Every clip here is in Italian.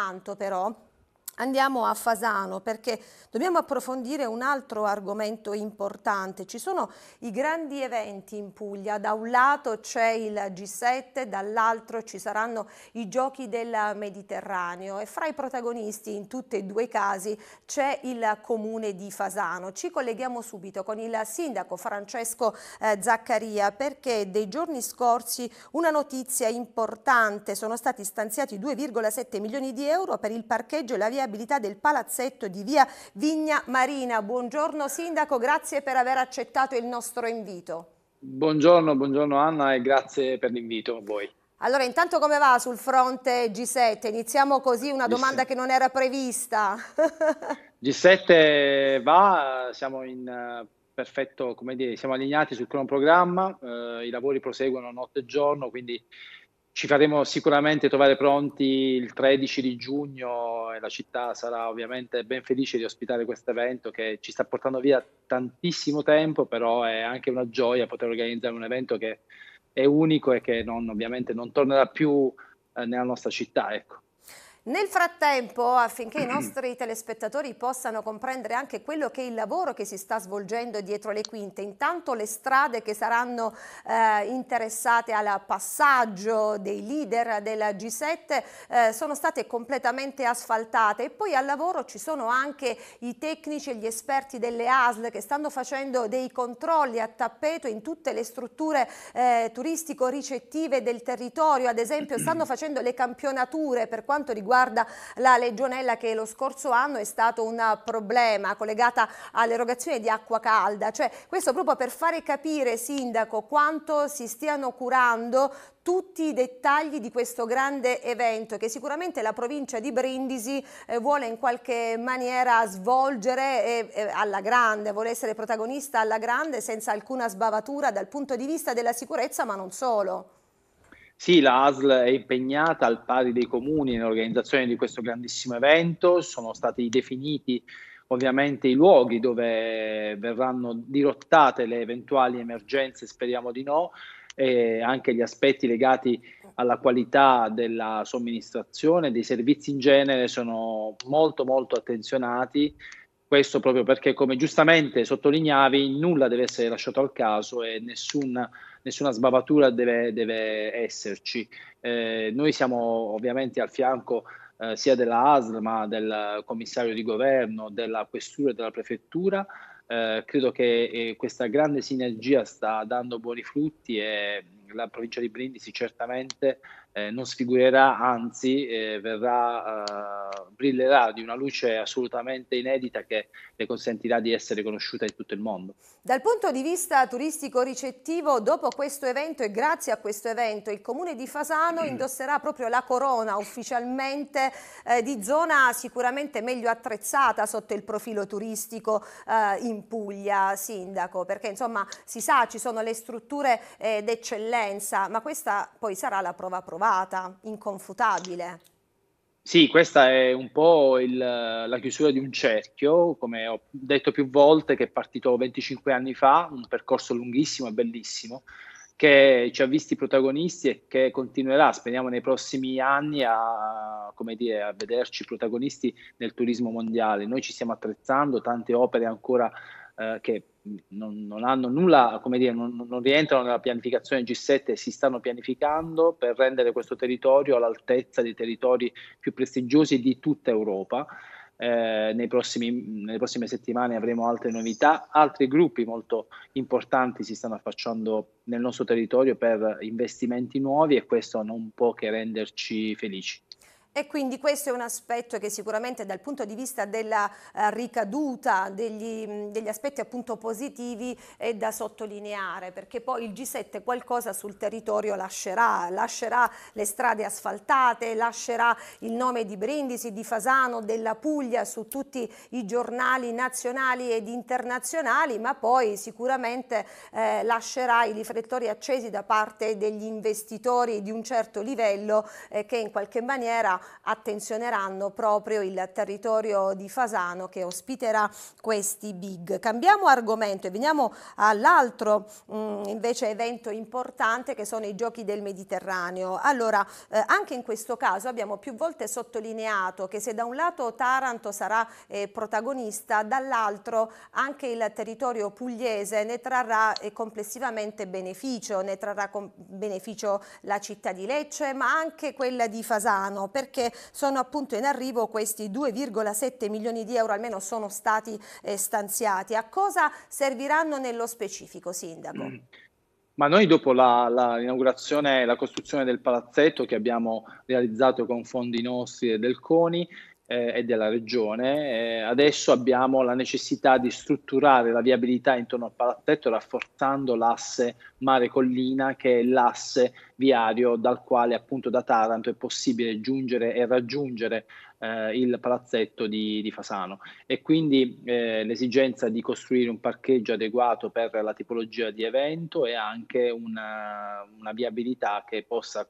intanto però andiamo a Fasano perché dobbiamo approfondire un altro argomento importante. Ci sono i grandi eventi in Puglia, da un lato c'è il G7, dall'altro ci saranno i giochi del Mediterraneo e fra i protagonisti in tutti e due i casi c'è il comune di Fasano. Ci colleghiamo subito con il sindaco Francesco eh, Zaccaria perché dei giorni scorsi una notizia importante, sono stati stanziati 2,7 milioni di euro per il parcheggio e la viabilità del palazzetto di via Vigna Marina. Buongiorno Sindaco, grazie per aver accettato il nostro invito. Buongiorno, buongiorno Anna e grazie per l'invito a voi. Allora, intanto come va sul fronte G7? Iniziamo così una domanda G7. che non era prevista. G7 va, siamo in eh, perfetto, come dire, siamo allineati sul cronoprogramma, eh, i lavori proseguono notte e giorno, quindi ci faremo sicuramente trovare pronti il 13 di giugno e la città sarà ovviamente ben felice di ospitare questo evento che ci sta portando via tantissimo tempo, però è anche una gioia poter organizzare un evento che è unico e che non, ovviamente non tornerà più eh, nella nostra città. Ecco. Nel frattempo, affinché i nostri telespettatori possano comprendere anche quello che è il lavoro che si sta svolgendo dietro le quinte, intanto le strade che saranno eh, interessate al passaggio dei leader della G7 eh, sono state completamente asfaltate e poi al lavoro ci sono anche i tecnici e gli esperti delle ASL che stanno facendo dei controlli a tappeto in tutte le strutture eh, turistico-ricettive del territorio, ad esempio stanno facendo le campionature per quanto riguarda riguarda la legionella che lo scorso anno è stato un problema collegata all'erogazione di acqua calda, cioè questo proprio per fare capire Sindaco quanto si stiano curando tutti i dettagli di questo grande evento che sicuramente la provincia di Brindisi eh, vuole in qualche maniera svolgere alla grande, vuole essere protagonista alla grande senza alcuna sbavatura dal punto di vista della sicurezza ma non solo. Sì, la ASL è impegnata al pari dei comuni nell'organizzazione di questo grandissimo evento, sono stati definiti ovviamente i luoghi dove verranno dirottate le eventuali emergenze, speriamo di no, e anche gli aspetti legati alla qualità della somministrazione, dei servizi in genere sono molto molto attenzionati, questo proprio perché come giustamente sottolineavi nulla deve essere lasciato al caso e nessun nessuna sbavatura deve, deve esserci. Eh, noi siamo ovviamente al fianco eh, sia della ASL ma del commissario di governo, della questura e della prefettura. Eh, credo che eh, questa grande sinergia sta dando buoni frutti e la provincia di Brindisi certamente eh, non sfigurerà, anzi eh, verrà, eh, brillerà di una luce assolutamente inedita che le consentirà di essere conosciuta in tutto il mondo. Dal punto di vista turistico-ricettivo, dopo questo evento e grazie a questo evento, il comune di Fasano indosserà proprio la corona ufficialmente eh, di zona sicuramente meglio attrezzata sotto il profilo turistico eh, in Puglia, Sindaco, perché insomma si sa ci sono le strutture eh, d'eccellenza, ma questa poi sarà la prova provata immolata, inconfutabile. Sì, questa è un po' il, la chiusura di un cerchio, come ho detto più volte, che è partito 25 anni fa, un percorso lunghissimo e bellissimo, che ci ha visti protagonisti e che continuerà, speriamo, nei prossimi anni a, dire, a vederci protagonisti nel turismo mondiale. Noi ci stiamo attrezzando, tante opere ancora eh, che non, non, hanno nulla, come dire, non, non, rientrano nella pianificazione G7 si stanno pianificando per rendere questo territorio all'altezza dei territori più prestigiosi di tutta Europa. Eh, nei prossimi, nelle prossime settimane avremo altre novità, altri gruppi molto importanti si stanno affacciando nel nostro territorio per investimenti nuovi e questo non può che renderci felici. E quindi questo è un aspetto che sicuramente dal punto di vista della eh, ricaduta, degli, mm, degli, aspetti appunto positivi è da sottolineare, perché poi il G7 qualcosa sul territorio lascerà, lascerà le strade asfaltate, lascerà il nome di Brindisi, di Fasano, della Puglia su tutti i giornali nazionali ed internazionali, ma poi sicuramente eh, lascerà i riflettori accesi da parte degli investitori di un certo livello eh, che in qualche maniera attenzioneranno proprio il territorio di Fasano che ospiterà questi big. Cambiamo argomento e veniamo all'altro mm, invece evento importante che sono i giochi del Mediterraneo. Allora, eh, anche in questo caso abbiamo più volte sottolineato che se da un lato Taranto sarà eh, protagonista, dall'altro anche il territorio pugliese ne trarrà eh, complessivamente beneficio, ne trarrà beneficio la città di Lecce, ma anche quella di Fasano, perché perché sono appunto in arrivo questi 2,7 milioni di euro, almeno sono stati eh, stanziati. A cosa serviranno nello specifico, Sindaco? Mm. Ma noi dopo l'inaugurazione e la costruzione del palazzetto che abbiamo realizzato con fondi nostri e del CONI, eh, e della regione. Eh, adesso abbiamo la necessità di strutturare la viabilità intorno al palazzetto, rafforzando l'asse mare-collina che è l'asse viario dal quale appunto da Taranto è possibile giungere e raggiungere eh, il palazzetto di, di, Fasano e quindi eh, l'esigenza di costruire un parcheggio adeguato per la tipologia di evento e anche una, una viabilità che possa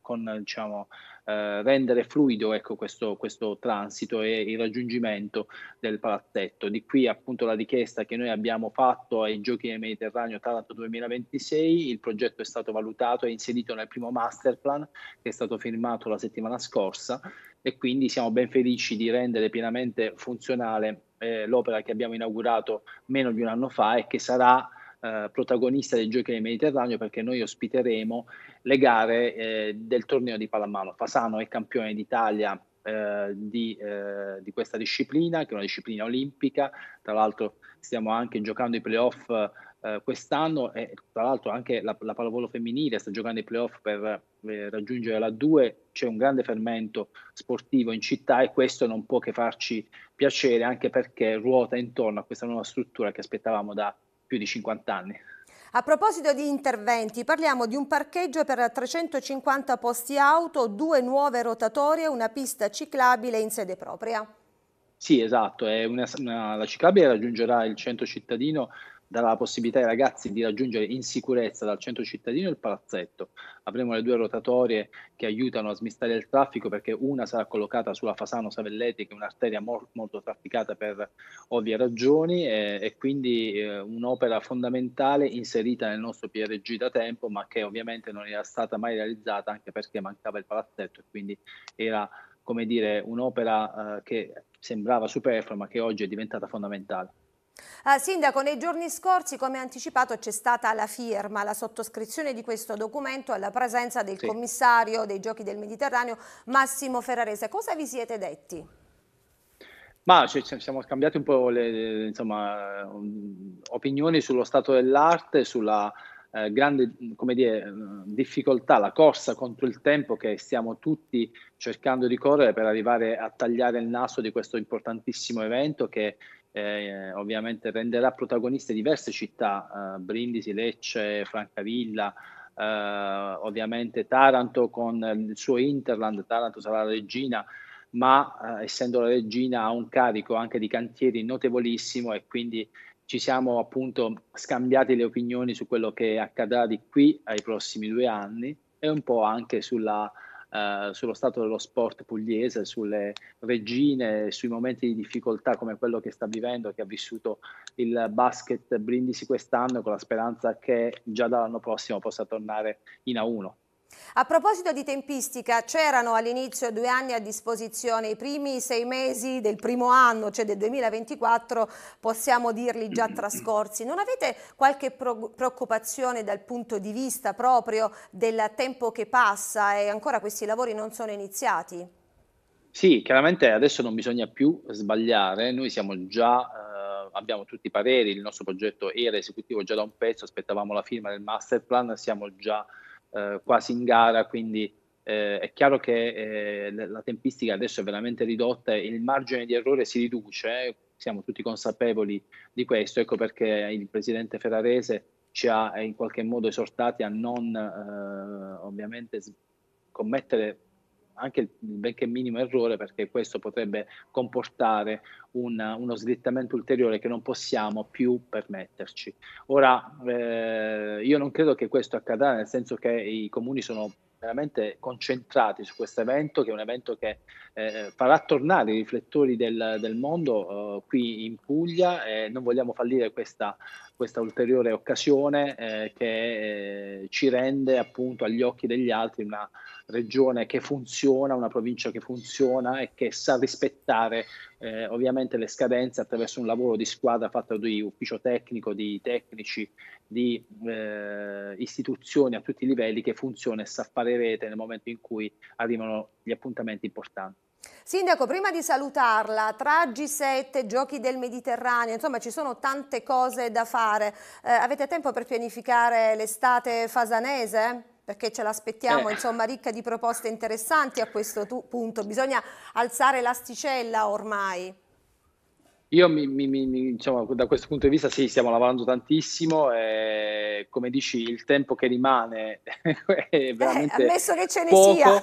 con diciamo, eh, rendere fluido ecco, questo, questo, transito e il raggiungimento del palazzetto. Di qui appunto la richiesta che noi abbiamo fatto ai Giochi del Mediterraneo Taranto 2026, il progetto è stato valutato e inserito nel primo master plan che è stato firmato la settimana scorsa e quindi siamo ben felici di rendere pienamente funzionale eh, l'opera che abbiamo inaugurato meno di un anno fa e che sarà eh, protagonista dei giochi del Mediterraneo perché noi ospiteremo le gare eh, del torneo di pallamano. Fasano è campione d'Italia eh, di, eh, di, questa disciplina, che è una disciplina olimpica. Tra l'altro stiamo anche giocando i playoff eh, quest'anno e tra l'altro anche la, la pallavolo femminile sta giocando i playoff per eh, raggiungere la 2. C'è un grande fermento sportivo in città e questo non può che farci piacere anche perché ruota intorno a questa nuova struttura che aspettavamo da più di 50 anni. A proposito di interventi, parliamo di un parcheggio per 350 posti auto, due nuove rotatorie una pista ciclabile in sede propria. Sì, esatto, una, una, la ciclabile raggiungerà il centro cittadino darà la possibilità ai ragazzi di raggiungere in sicurezza dal centro cittadino il palazzetto. Avremo le due rotatorie che aiutano a smistare il traffico perché una sarà collocata sulla Fasano Savelletti che è un'arteria molto, molto trafficata per ovvie ragioni e, e quindi eh, un'opera fondamentale inserita nel nostro PRG da tempo ma che ovviamente non era stata mai realizzata anche perché mancava il palazzetto e quindi era come dire un'opera eh, che sembrava superflua ma che oggi è diventata fondamentale. Eh, sindaco, nei giorni scorsi, come anticipato, c'è stata la firma, la sottoscrizione di questo documento alla presenza del sì. commissario dei Giochi del Mediterraneo, Massimo Ferrarese. Cosa vi siete detti? Ma ci cioè, siamo scambiati un po' le insomma, opinioni sullo stato dell'arte, sulla eh, grande dire, eh, difficoltà, la corsa contro il tempo che stiamo tutti cercando di correre per arrivare a tagliare il naso di questo importantissimo evento che eh, ovviamente renderà protagoniste diverse città, eh, Brindisi, Lecce, Francavilla, eh, ovviamente Taranto con il suo Interland, Taranto sarà la regina, ma eh, essendo la regina ha un carico anche di cantieri notevolissimo e quindi ci siamo appunto scambiati le opinioni su quello che accadrà di qui ai prossimi due anni e un po' anche sulla eh, sullo stato dello sport pugliese, sulle regine, sui momenti di difficoltà come quello che sta vivendo, che ha vissuto il basket Brindisi quest'anno con la speranza che già dall'anno prossimo possa tornare in A1. A proposito di tempistica, c'erano all'inizio due anni a disposizione, i primi sei mesi del primo anno, cioè del 2024, possiamo dirli già trascorsi. Non avete qualche preoccupazione dal punto di vista proprio del tempo che passa e ancora questi lavori non sono iniziati? Sì, chiaramente adesso non bisogna più sbagliare, noi siamo già... Eh, abbiamo tutti i pareri, il nostro progetto era esecutivo già da un pezzo, aspettavamo la firma del master plan, siamo già eh, quasi in gara, quindi eh, è chiaro che eh, la tempistica adesso è veramente ridotta e il margine di errore si riduce, eh. siamo tutti consapevoli di questo, ecco perché il presidente Ferrarese ci ha in qualche modo esortati a non ovviamente commettere anche il benché minimo errore perché questo potrebbe comportare un, uno slittamento ulteriore che non possiamo più permetterci. Ora, eh, io non credo che questo accadrà, nel senso che i comuni sono veramente concentrati su questo evento, che è un evento che eh, farà tornare i riflettori del, del mondo eh, qui in Puglia e non vogliamo fallire questa questa ulteriore occasione eh, che eh, ci rende appunto agli occhi degli altri una regione che funziona, una provincia che funziona e che sa rispettare eh, ovviamente le scadenze attraverso un lavoro di squadra fatto di ufficio tecnico, di tecnici, di eh, istituzioni a tutti i livelli che funziona e sa fare rete nel momento in cui arrivano gli appuntamenti importanti. Sindaco, prima di salutarla, tra G7, giochi del Mediterraneo, insomma ci sono tante cose da fare. Eh, avete tempo per pianificare l'estate fasanese? Perché ce l'aspettiamo, eh. insomma, ricca di proposte interessanti a questo punto. Bisogna alzare l'asticella ormai. Io mi, mi, mi, diciamo, da questo punto di vista sì, stiamo lavorando tantissimo e come dici il tempo che rimane è eh, veramente eh, Ammesso che ce ne poco, sia.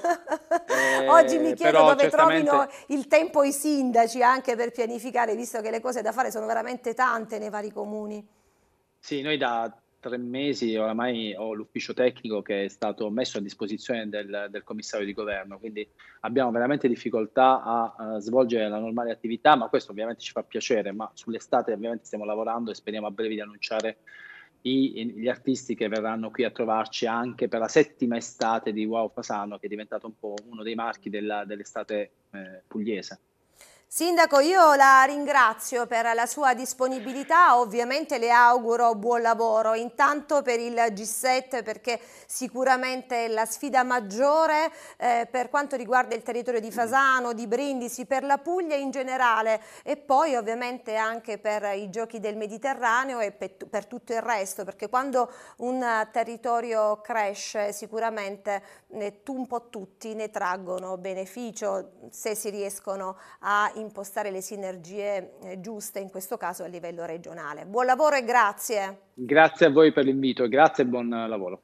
Eh, Oggi mi chiedo dove certamente... trovino il tempo i sindaci anche per pianificare, visto che le cose da fare sono veramente tante nei vari comuni. Sì, noi da tre mesi oramai ho l'ufficio tecnico che è stato messo a disposizione del, del commissario di governo, quindi abbiamo veramente difficoltà a, a, svolgere la normale attività, ma questo ovviamente ci fa piacere, ma sull'estate ovviamente stiamo lavorando e speriamo a breve di annunciare i, gli artisti che verranno qui a trovarci anche per la settima estate di Wow Fasano, che è diventato un po' uno dei marchi della, dell'estate eh, pugliese. Sindaco, io la ringrazio per la sua disponibilità, ovviamente le auguro buon lavoro, intanto per il G7 perché sicuramente è la sfida maggiore eh, per quanto riguarda il territorio di Fasano, di Brindisi, per la Puglia in generale e poi ovviamente anche per i giochi del Mediterraneo e per, per tutto il resto, perché quando un territorio cresce sicuramente eh, un po' tutti ne traggono beneficio se si riescono a impostare le sinergie eh, giuste, in questo caso a livello regionale. Buon lavoro e grazie. Grazie a voi per l'invito, grazie e buon lavoro.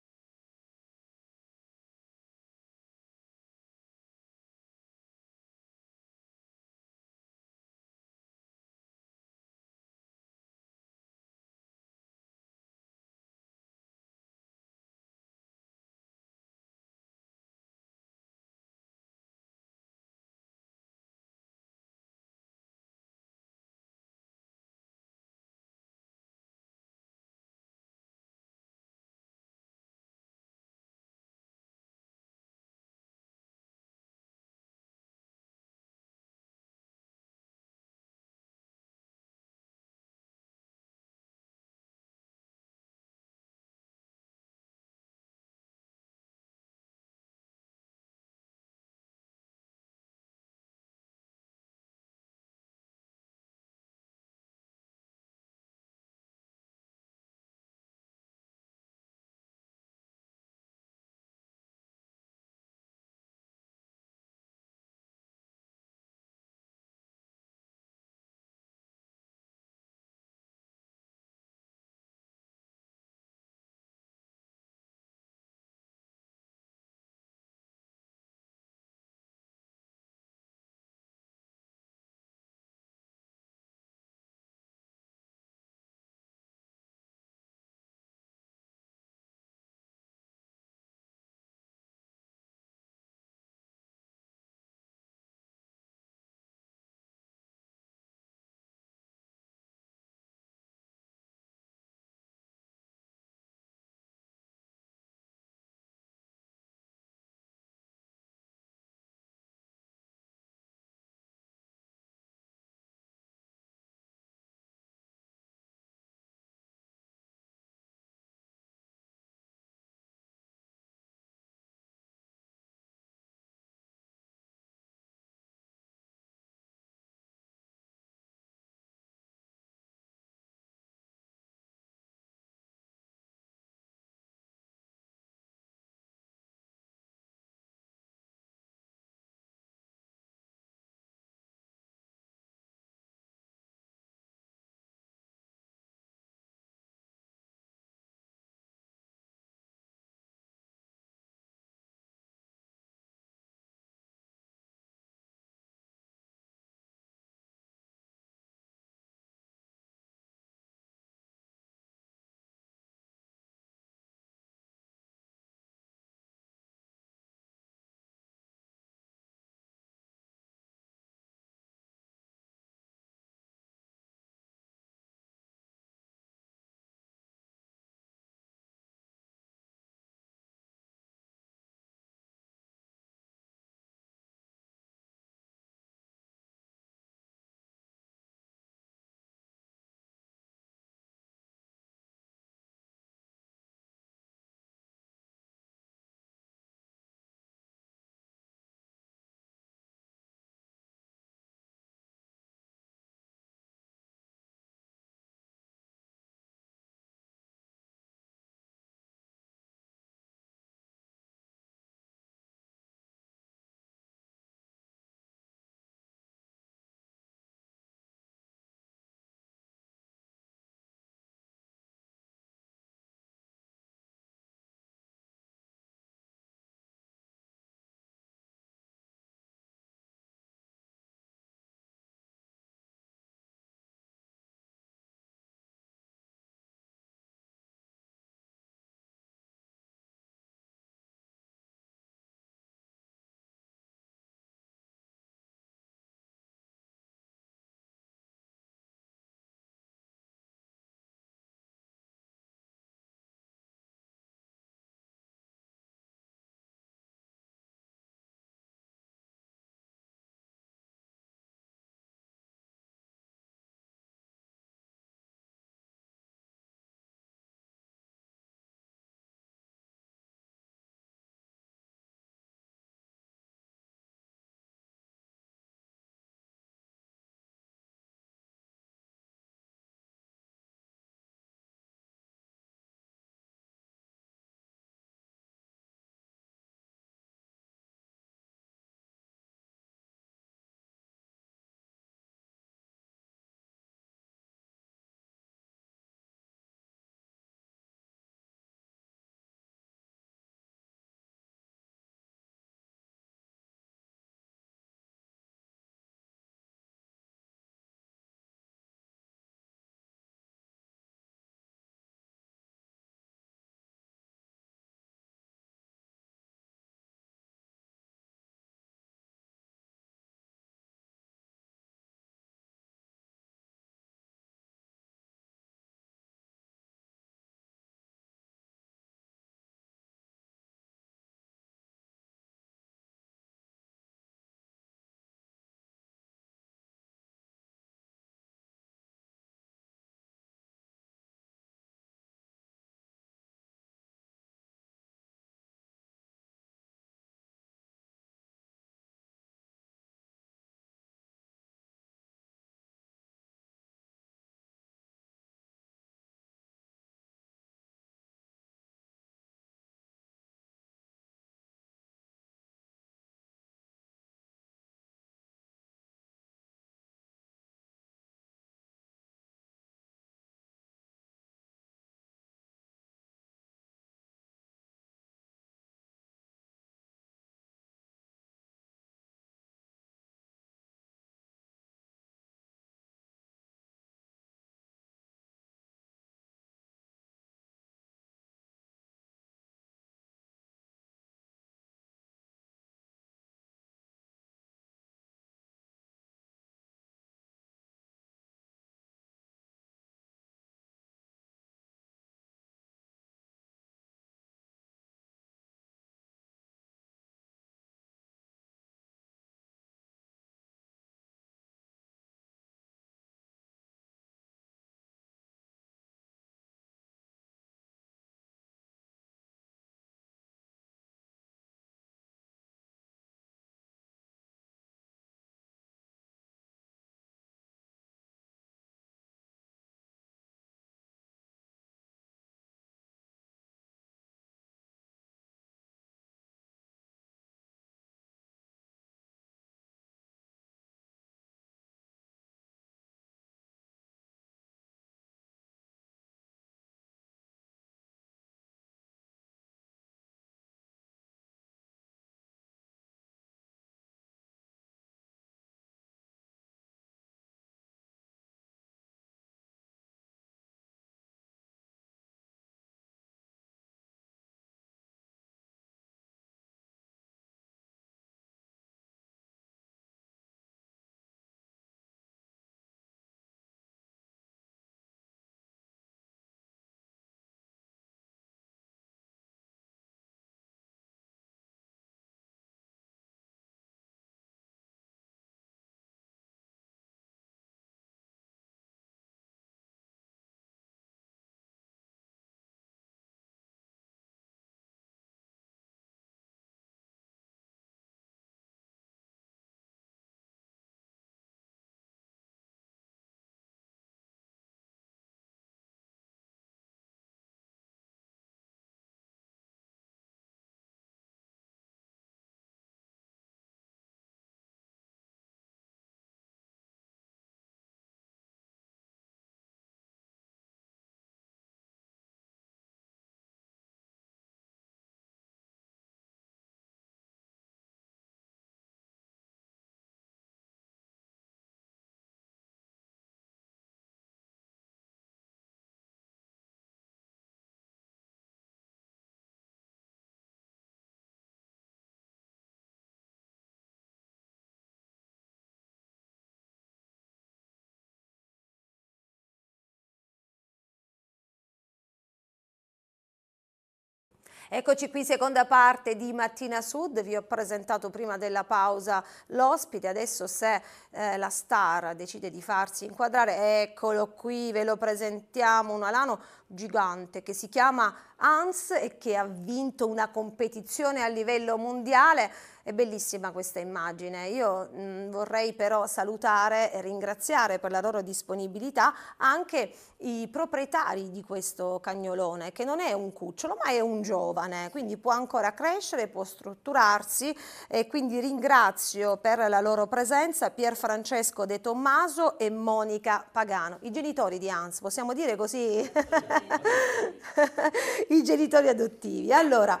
Eccoci qui, seconda parte di Mattina Sud, vi ho presentato prima della pausa l'ospite, adesso se eh, la star decide di farsi inquadrare, eccolo qui, ve lo presentiamo, un alano gigante che si chiama Hans e che ha vinto una competizione a livello mondiale. È bellissima questa immagine. Io mh, mm, vorrei però salutare e ringraziare per la loro disponibilità anche i proprietari di questo cagnolone, che non è un cucciolo ma è un giovane, quindi può ancora crescere, può strutturarsi e quindi ringrazio per la loro presenza Pier Francesco De Tommaso e Monica Pagano, i genitori di Hans, possiamo dire così? i genitori adottivi. Allora,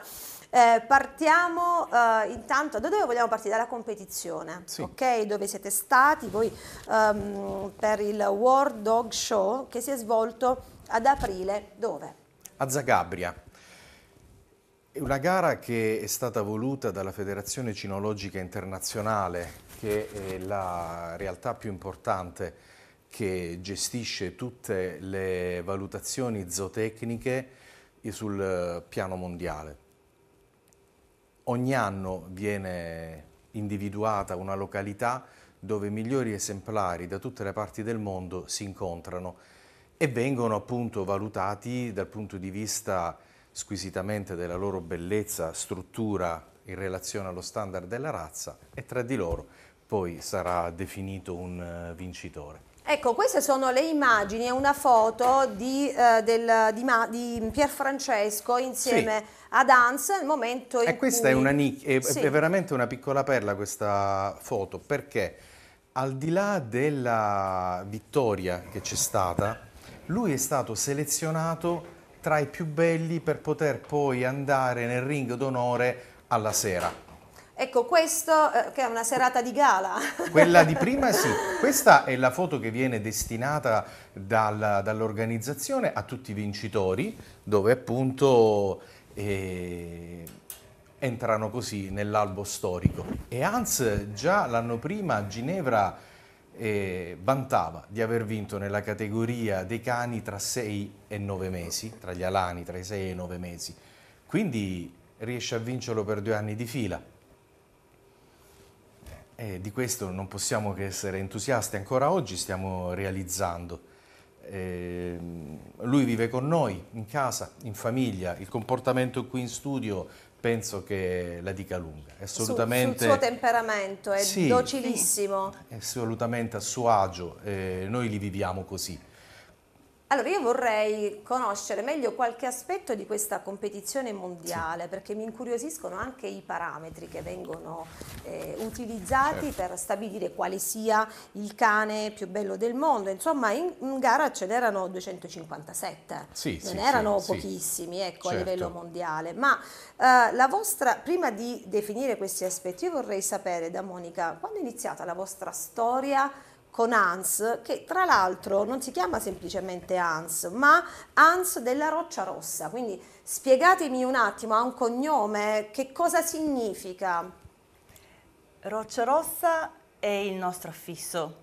eh, partiamo eh, intanto da dove vogliamo partire? Dalla competizione, sì. ok? Dove siete stati voi um, per il World Dog Show che si è svolto ad aprile, dove? A Zagabria. È una gara che è stata voluta dalla Federazione Cinologica Internazionale, che è la realtà più importante che gestisce tutte le valutazioni zootecniche sul eh, piano mondiale. Ogni anno viene individuata una località dove migliori esemplari da tutte le parti del mondo si incontrano e vengono appunto valutati dal punto di vista squisitamente della loro bellezza, struttura in relazione allo standard della razza e tra di loro poi sarà definito un eh, vincitore. Ecco, queste sono le immagini, è una foto di, eh, del, di, di Pierfrancesco insieme sì. ad Hans nel momento in e questa cui... è, una, è, sì. è veramente una piccola perla questa foto, perché al di là della vittoria che c'è stata, lui è stato selezionato tra i più belli per poter poi andare nel ring d'onore alla sera. Ecco, questo eh, che è una serata di gala. Quella di prima sì, questa è la foto che viene destinata dal, dall'organizzazione a tutti i vincitori, dove appunto... Eh, entrano così nell'albo storico e Hans già l'anno prima a Ginevra eh, vantava di aver vinto nella categoria dei cani tra 6 e 9 mesi, tra gli alani tra i 6 e i 9 mesi. Quindi riesce a vincerlo per due anni di fila. E di questo non possiamo che essere entusiasti, ancora oggi stiamo realizzando. Eh, lui vive con noi, in casa, in famiglia, il comportamento qui in studio penso che la dica lunga. È assolutamente, sul, sul suo temperamento, è sì, docilissimo. È assolutamente a suo agio, eh, noi li viviamo così. Allora io vorrei conoscere meglio qualche aspetto di questa competizione mondiale sì. perché mi incuriosiscono anche i parametri che vengono eh, utilizzati certo. per stabilire quale sia il cane più bello del mondo. Insomma in, in gara ce n'erano 257, sì, non sì, erano pochissimi ecco, certo. a livello certo. mondiale, ma eh, la vostra, prima di definire questi aspetti io vorrei sapere da Monica quando è iniziata la vostra storia? con Hans, che tra l'altro non si chiama semplicemente Hans, ma Hans della Roccia Rossa. Quindi spiegatemi un attimo, ha un cognome, che cosa significa? Roccia Rossa è il nostro affisso.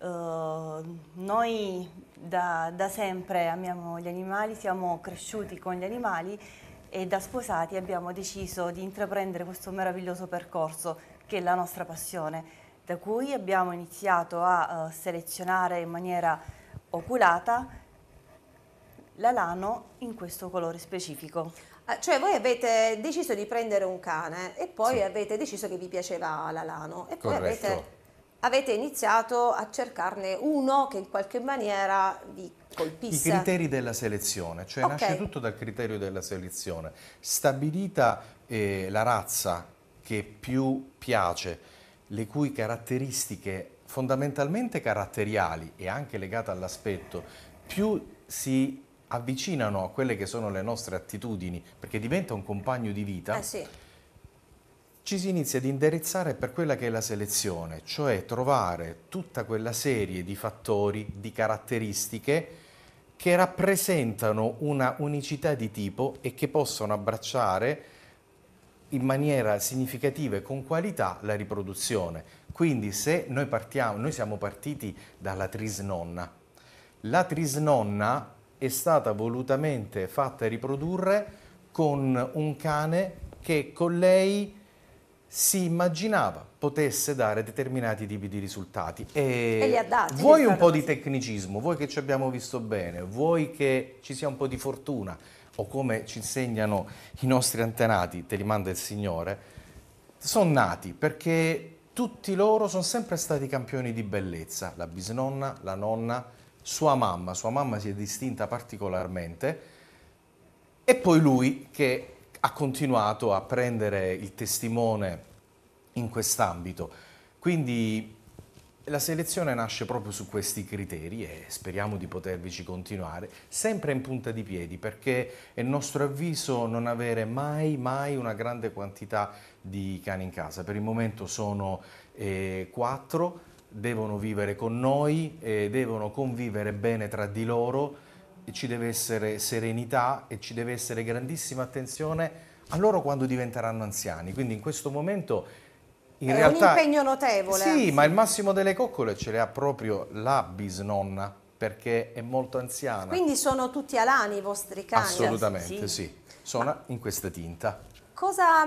Uh, noi da, da sempre amiamo gli animali, siamo cresciuti con gli animali e da sposati abbiamo deciso di intraprendere questo meraviglioso percorso che è la nostra passione da cui abbiamo iniziato a uh, selezionare in maniera oculata la lano in questo colore specifico. Ah, cioè voi avete deciso di prendere un cane e poi sì. avete deciso che vi piaceva la lano e poi avete, avete, iniziato a cercarne uno che in qualche maniera vi colpisse. I criteri della selezione, cioè okay. nasce tutto dal criterio della selezione. Stabilita eh, la razza che più piace, le cui caratteristiche fondamentalmente caratteriali e anche legate all'aspetto più si avvicinano a quelle che sono le nostre attitudini, perché diventa un compagno di vita, eh sì. ci si inizia ad indirizzare per quella che è la selezione, cioè trovare tutta quella serie di fattori, di caratteristiche che rappresentano una unicità di tipo e che possono abbracciare in maniera significativa e con qualità la riproduzione. Quindi se noi partiamo, noi siamo partiti dalla trisnonna. La trisnonna è stata volutamente fatta riprodurre con un cane che con lei si immaginava potesse dare determinati tipi di risultati. E, e li ha dati. Vuoi un po' di tecnicismo, vuoi che ci abbiamo visto bene, vuoi che ci sia un po' di fortuna, o come ci insegnano i nostri antenati, te li manda il Signore, sono nati perché tutti loro sono sempre stati campioni di bellezza, la bisnonna, la nonna, sua mamma, sua mamma si è distinta particolarmente, e poi lui che ha continuato a prendere il testimone in quest'ambito. Quindi la selezione nasce proprio su questi criteri e speriamo di potervici continuare, sempre in punta di piedi, perché è nostro avviso non avere mai, mai una grande quantità di cani in casa. Per il momento sono eh, quattro, devono vivere con noi, eh, devono convivere bene tra di loro, ci deve essere serenità e ci deve essere grandissima attenzione a loro quando diventeranno anziani. Quindi in questo momento in è eh, realtà, un impegno notevole. Sì, ma il massimo delle coccole ce le ha proprio la bisnonna perché è molto anziana. Quindi sono tutti alani i vostri cani? Assolutamente, sì. sì. Sono ma in questa tinta. Cosa,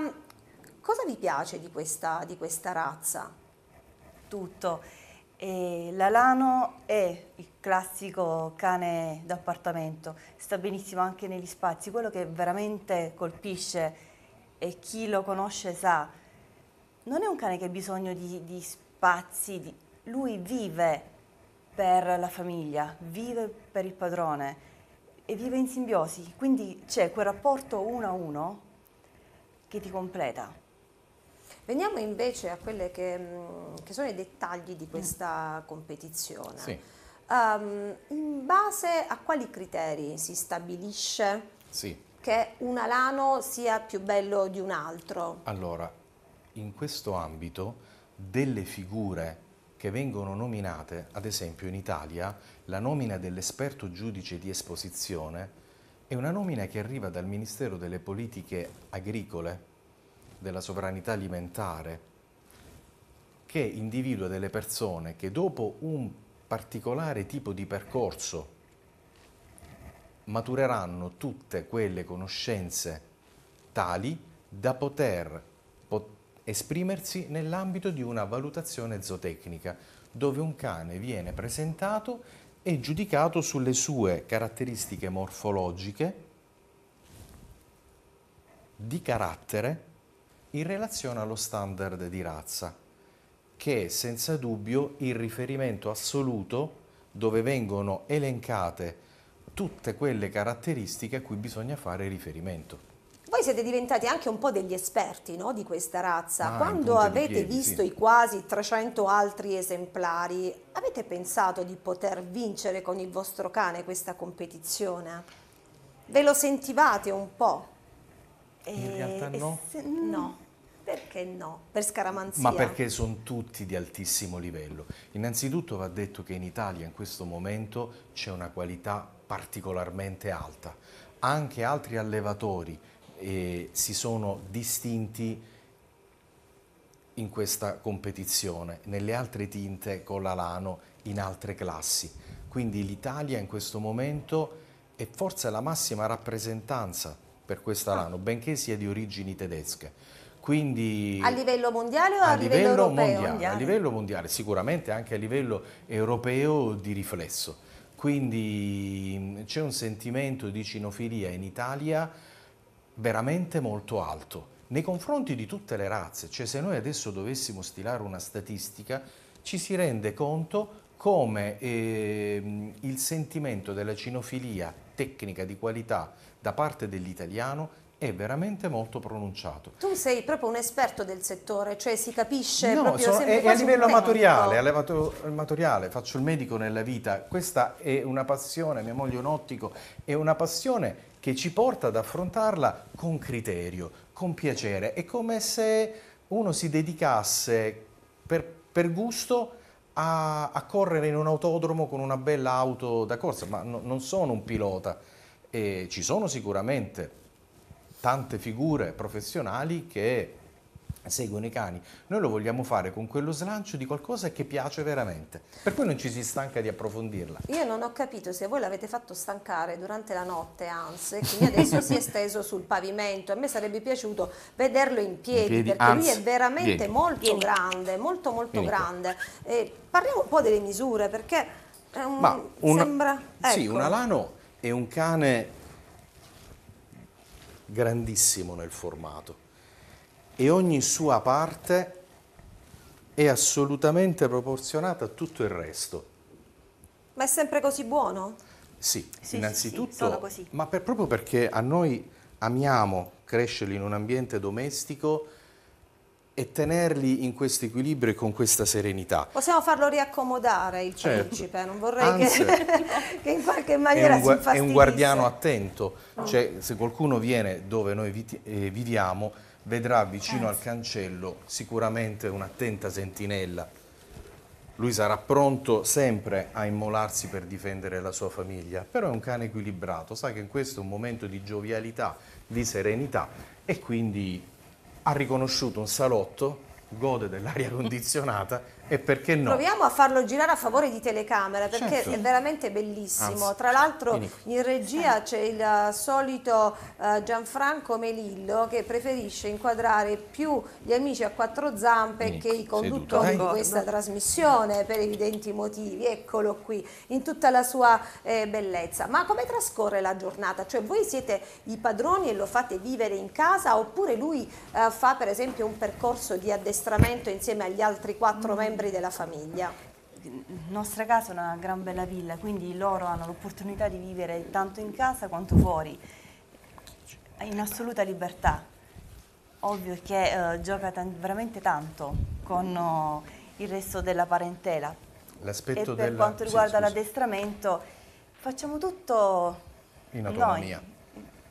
cosa vi piace di questa, di questa razza? Tutto. l'alano è il classico cane d'appartamento, sta benissimo anche negli spazi. Quello che veramente colpisce e chi lo conosce sa non è un cane che ha bisogno di, di spazi, di... lui vive per la famiglia, vive per il padrone e vive in simbiosi, quindi c'è quel rapporto uno a uno che ti completa. Veniamo invece a quelli che, mm, che, sono i dettagli di questa competizione. Sì. Um, in base a quali criteri si stabilisce sì. che un alano sia più bello di un altro? Allora, in questo ambito delle figure che vengono nominate, ad esempio in Italia, la nomina dell'esperto giudice di esposizione è una nomina che arriva dal Ministero delle Politiche Agricole, della Sovranità Alimentare, che individua delle persone che dopo un particolare tipo di percorso matureranno tutte quelle conoscenze tali da poter esprimersi nell'ambito di una valutazione zootecnica, dove un cane viene presentato e giudicato sulle sue caratteristiche morfologiche di carattere in relazione allo standard di razza, che è senza dubbio il riferimento assoluto dove vengono elencate tutte quelle caratteristiche a cui bisogna fare riferimento. Poi siete diventati anche un po' degli esperti no, di questa razza. Ah, Quando avete piedi, visto sì. i quasi 300 altri esemplari, avete pensato di poter vincere con il vostro cane questa competizione? Ve lo sentivate un po'? In eh, realtà eh, no. Se, no. Perché no? Per scaramanzia? Ma perché sono tutti di altissimo livello. Innanzitutto va detto che in Italia in questo momento c'è una qualità particolarmente alta. Anche altri allevatori eh, si sono distinti in questa competizione, nelle altre tinte con la Lano, in altre classi. Quindi l'Italia in questo momento è forse la massima rappresentanza per questa ah. Lano, benché sia di origini tedesche. Quindi, a livello mondiale o a, a livello, livello europeo? Mondiale, mondiale? A livello mondiale, sicuramente anche a livello europeo di riflesso. Quindi c'è un sentimento di cinofilia in Italia veramente molto alto nei confronti di tutte le razze, cioè se noi adesso dovessimo stilare una statistica ci si rende conto come eh, il sentimento della cinofilia tecnica di qualità da parte dell'italiano è veramente molto pronunciato. Tu sei proprio un esperto del settore, cioè si capisce no, proprio... No, è, a livello amatoriale, amatoriale, faccio il medico nella vita, questa è una passione, mia moglie è un ottico, è una passione che ci porta ad affrontarla con criterio, con piacere. È come se uno si dedicasse per, per gusto a, a, correre in un autodromo con una bella auto da corsa, ma no, non sono un pilota. E ci sono sicuramente tante figure professionali che seguono i cani, noi lo vogliamo fare con quello slancio di qualcosa che piace veramente, per cui non ci si stanca di approfondirla. Io non ho capito se voi l'avete fatto stancare durante la notte, anzi, quindi adesso si è steso sul pavimento, a me sarebbe piaciuto vederlo in piedi, in piedi perché anzi, lui è veramente vieni. molto grande, molto molto vieni. grande. E parliamo un po' delle misure, perché è un, Ma una, sembra... Sì, ecco. un alano è un cane grandissimo nel formato e ogni sua parte è assolutamente proporzionata a tutto il resto. Ma è sempre così buono? Sì, sì innanzitutto, sì, sì, ma per, proprio perché a noi amiamo crescerli in un ambiente domestico e tenerli in questo equilibrio e con questa serenità. Possiamo farlo riaccomodare il certo. principe, non vorrei Anzi, che, che, in qualche maniera un, si infastidisse. È un guardiano attento, mm. cioè se qualcuno viene dove noi vi, eh, viviamo vedrà vicino eh al cancello sicuramente un'attenta sentinella. Lui sarà pronto sempre a immolarsi per difendere la sua famiglia, però è un cane equilibrato, sa che in questo è un momento di giovialità, di serenità e quindi ha riconosciuto un salotto, gode dell'aria condizionata E perché no? Proviamo a farlo girare a favore di telecamera perché certo. è veramente bellissimo. Anzi, Tra l'altro in regia c'è il solito eh, Gianfranco Melillo che preferisce inquadrare più gli amici a quattro zampe Nico, che i conduttori di ecco. questa no. trasmissione per evidenti motivi. Eccolo qui, in tutta la sua eh, bellezza. Ma come trascorre la giornata? Cioè voi siete i padroni e lo fate vivere in casa oppure lui eh, fa per esempio un percorso di addestramento insieme agli altri quattro mm. membri membri della famiglia. Nostra casa è una gran bella villa, quindi loro hanno l'opportunità di vivere tanto in casa quanto fuori, in assoluta libertà. Ovvio che eh, gioca veramente tanto con oh, il resto della parentela. L'aspetto e per della... quanto riguarda sì, l'addestramento, facciamo tutto in autonomia. Noi.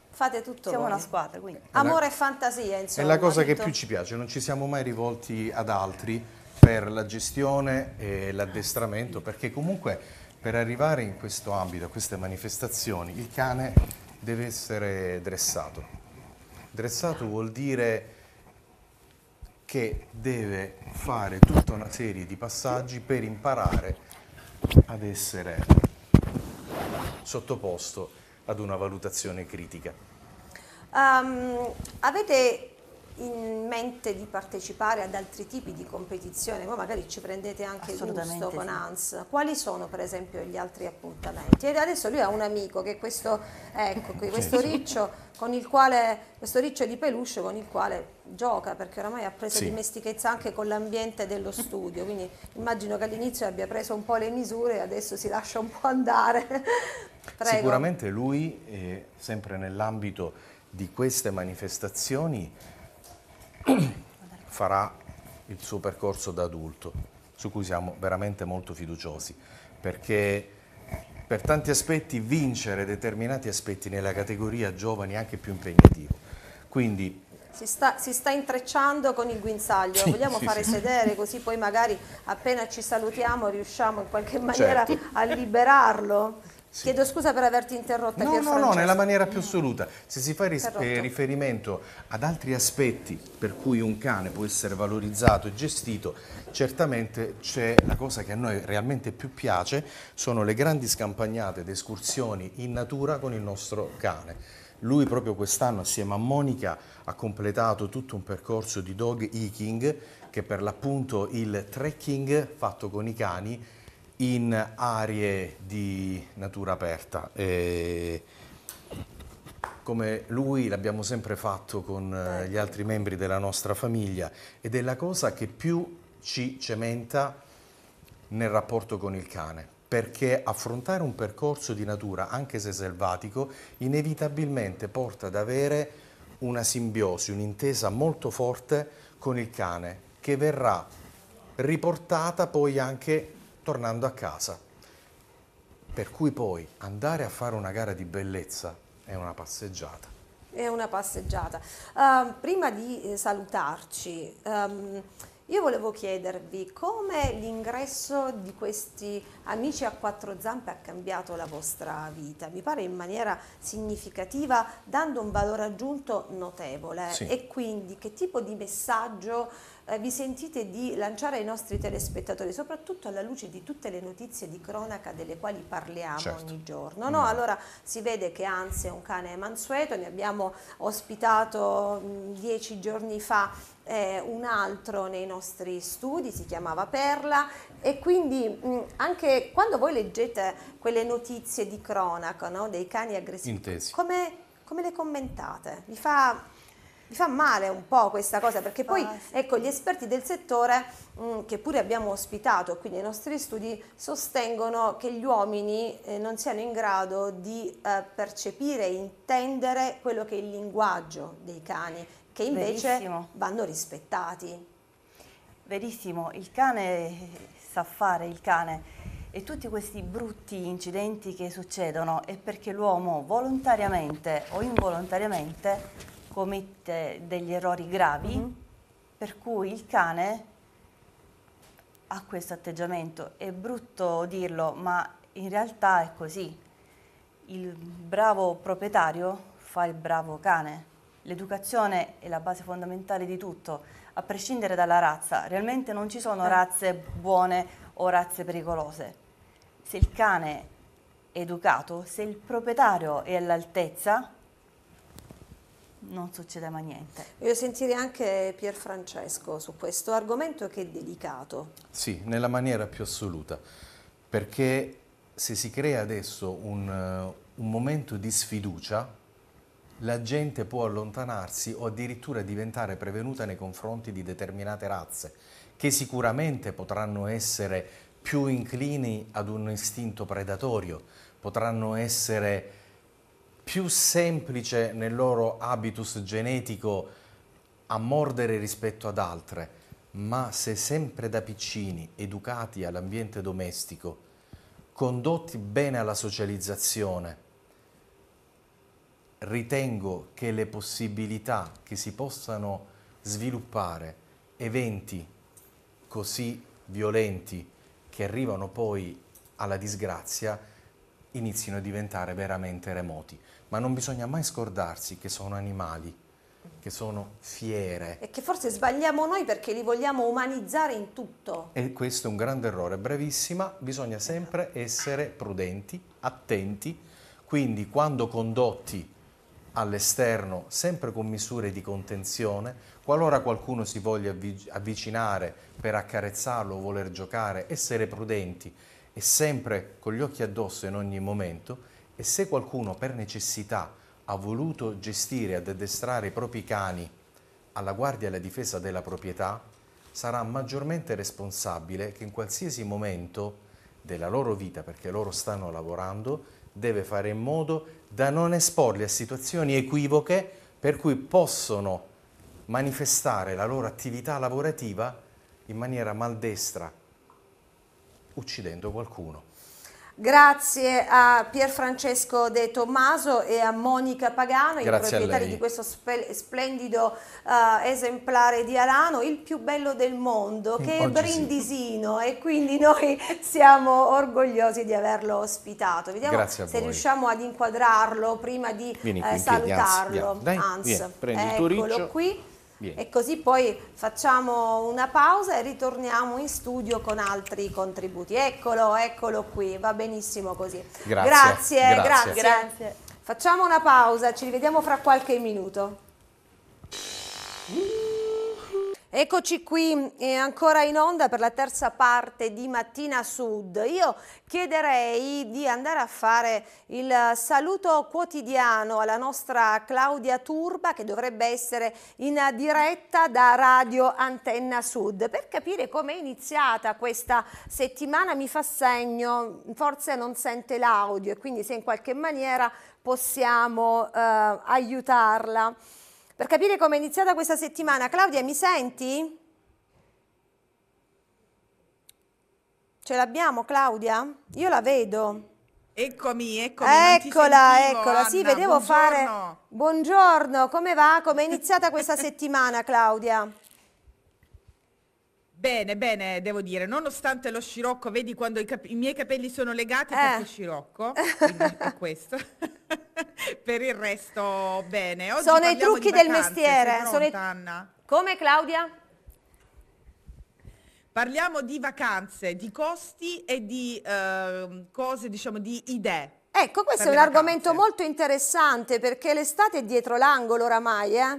Fate tutto Siamo voi. una squadra, quindi. Amore la... e fantasia, insomma. È la cosa che più ci piace, non ci siamo mai rivolti ad altri per la gestione e l'addestramento, perché comunque per arrivare in questo ambito, a queste manifestazioni, il cane deve essere dressato. Dressato vuol dire che deve fare tutta una serie di passaggi per imparare ad essere sottoposto ad una valutazione critica. Um, avete in mente di partecipare ad altri tipi di competizione, voi magari ci prendete anche gusto con sì. ANS. Quali sono per esempio gli altri appuntamenti? E adesso lui ha un amico che è questo, ecco, questo riccio con il quale, questo riccio di peluche con il quale gioca perché oramai ha preso sì. dimestichezza anche con l'ambiente dello studio, quindi immagino che all'inizio abbia preso un po' le misure e adesso si lascia un po' andare. Sicuramente lui, sempre nell'ambito di queste manifestazioni, farà il suo percorso da adulto, su cui siamo veramente molto fiduciosi, perché per tanti aspetti vincere determinati aspetti nella categoria giovani è anche più impegnativo. Quindi si sta, si sta, intrecciando con il guinzaglio, sì, vogliamo sì, fare sì. sedere così poi magari appena ci salutiamo riusciamo in qualche certo. maniera certo. a liberarlo? Sì. Chiedo scusa per averti interrotta. No, no, Francesco. no, nella maniera più assoluta. Se si fa ris eh, riferimento ad altri aspetti per cui un cane può essere valorizzato e gestito, certamente c'è la cosa che a noi realmente più piace, sono le grandi scampagnate ed escursioni in natura con il nostro cane. Lui proprio quest'anno assieme a Monica ha completato tutto un percorso di dog hiking che per l'appunto il trekking fatto con i cani in aree di natura aperta. E come lui l'abbiamo sempre fatto con eh, gli certo. altri membri della nostra famiglia ed è la cosa che più ci cementa nel rapporto con il cane perché affrontare un percorso di natura, anche se selvatico, inevitabilmente porta ad avere una simbiosi, un'intesa molto forte con il cane, che verrà riportata poi anche tornando a casa. Per cui poi andare a fare una gara di bellezza è una passeggiata. È una passeggiata. Uh, prima di eh, salutarci, um, io volevo chiedervi come l'ingresso di questi amici a quattro zampe ha cambiato la vostra vita, mi pare in maniera significativa, dando un valore aggiunto notevole sì. e quindi che tipo di messaggio eh, vi sentite di lanciare ai nostri telespettatori, soprattutto alla luce di tutte le notizie di cronaca delle quali parliamo certo. ogni giorno? No? Mm. Allora si vede che Anzi è un cane mansueto, ne abbiamo ospitato mh, mm, dieci giorni fa eh, un altro nei nostri studi, si chiamava Perla e quindi mh, mm, anche quando voi leggete quelle notizie di cronaca no? dei cani aggressivi, come, come le commentate? Vi fa mi fa male un po' questa cosa perché poi ah, sì. ecco, gli esperti del settore mh, mm, che pure abbiamo ospitato e quindi i nostri studi sostengono che gli uomini eh, non siano in grado di eh, percepire e intendere quello che è il linguaggio dei cani che invece Verissimo. vanno rispettati. Verissimo, il cane sa fare il cane e tutti questi brutti incidenti che succedono è perché l'uomo volontariamente o involontariamente commette degli errori gravi, mm -hmm. per cui il cane ha questo atteggiamento. È brutto dirlo, ma in realtà è così. Il bravo proprietario fa il bravo cane. L'educazione è la base fondamentale di tutto, a prescindere dalla razza. Realmente non ci sono eh. razze buone o razze pericolose. Se il cane è educato, se il proprietario è all'altezza, non succede mai niente. Voglio sentire anche Pier Francesco su questo argomento che è delicato. Sì, nella maniera più assoluta, perché se si crea adesso un, eh, un momento di sfiducia, la gente può allontanarsi o addirittura diventare prevenuta nei confronti di determinate razze, che sicuramente potranno essere più inclini ad un istinto predatorio, potranno essere più semplice nel loro habitus genetico a mordere rispetto ad altre, ma se sempre da piccini educati all'ambiente domestico, condotti bene alla socializzazione, ritengo che le possibilità che si possano sviluppare eventi così violenti che arrivano poi alla disgrazia inizino a diventare veramente remoti ma non bisogna mai scordarsi che sono animali, che sono fiere. E che forse sbagliamo noi perché li vogliamo umanizzare in tutto. E questo è un grande errore, brevissima, bisogna sempre essere prudenti, attenti, quindi quando condotti all'esterno, sempre con misure di contenzione, qualora qualcuno si voglia avvicinare per accarezzarlo o voler giocare, essere prudenti e sempre con gli occhi addosso in ogni momento e se qualcuno per necessità ha voluto gestire ed addestrare i propri cani alla guardia e alla difesa della proprietà, sarà maggiormente responsabile che in qualsiasi momento della loro vita, perché loro stanno lavorando, deve fare in modo da non esporli a situazioni equivoche per cui possono manifestare la loro attività lavorativa in maniera maldestra, uccidendo qualcuno. Grazie a Pierfrancesco De Tommaso e a Monica Pagano, Grazie i proprietari di questo splendido uh, esemplare di Arano, il più bello del mondo, mm, che Oggi è brindisino sì. e quindi noi siamo orgogliosi di averlo ospitato. Vediamo se riusciamo ad inquadrarlo prima di eh, qui, eh, salutarlo. Anzi, Vieni, Hans, Vieni, prendi Eccolo il tuo riccio. qui. Vieni. E così poi facciamo una pausa e ritorniamo in studio con altri contributi. Eccolo, eccolo qui, va benissimo così. Grazie, grazie. grazie. grazie. grazie. Facciamo una pausa, ci rivediamo fra qualche minuto. Eccoci qui eh, ancora in onda per la terza parte di Mattina Sud. Io chiederei di andare a fare il saluto quotidiano alla nostra Claudia Turba che dovrebbe essere in diretta da Radio Antenna Sud per capire come è iniziata questa settimana mi fa segno, forse non sente l'audio e quindi se in qualche maniera possiamo eh, aiutarla per capire come è iniziata questa settimana. Claudia, mi senti? Ce l'abbiamo Claudia? Io la vedo. Eccomi, eccomi. Eccola, sentivo, eccola. Anna, sì, vedevo buongiorno. fare. Buongiorno, come va? Come è iniziata questa settimana, Claudia? Bene, bene, devo dire, nonostante lo scirocco, vedi quando i, cap- i miei capelli sono legati eh. perché scirocco, per questo. per il resto bene. Oggi sono i trucchi vacanze, del mestiere. Pronta, sono i... Anna? Come Claudia? Parliamo di vacanze, di costi e di eh, cose, diciamo, di idee. Ecco, questo è un vacanze. argomento molto interessante perché l'estate è dietro l'angolo oramai, eh?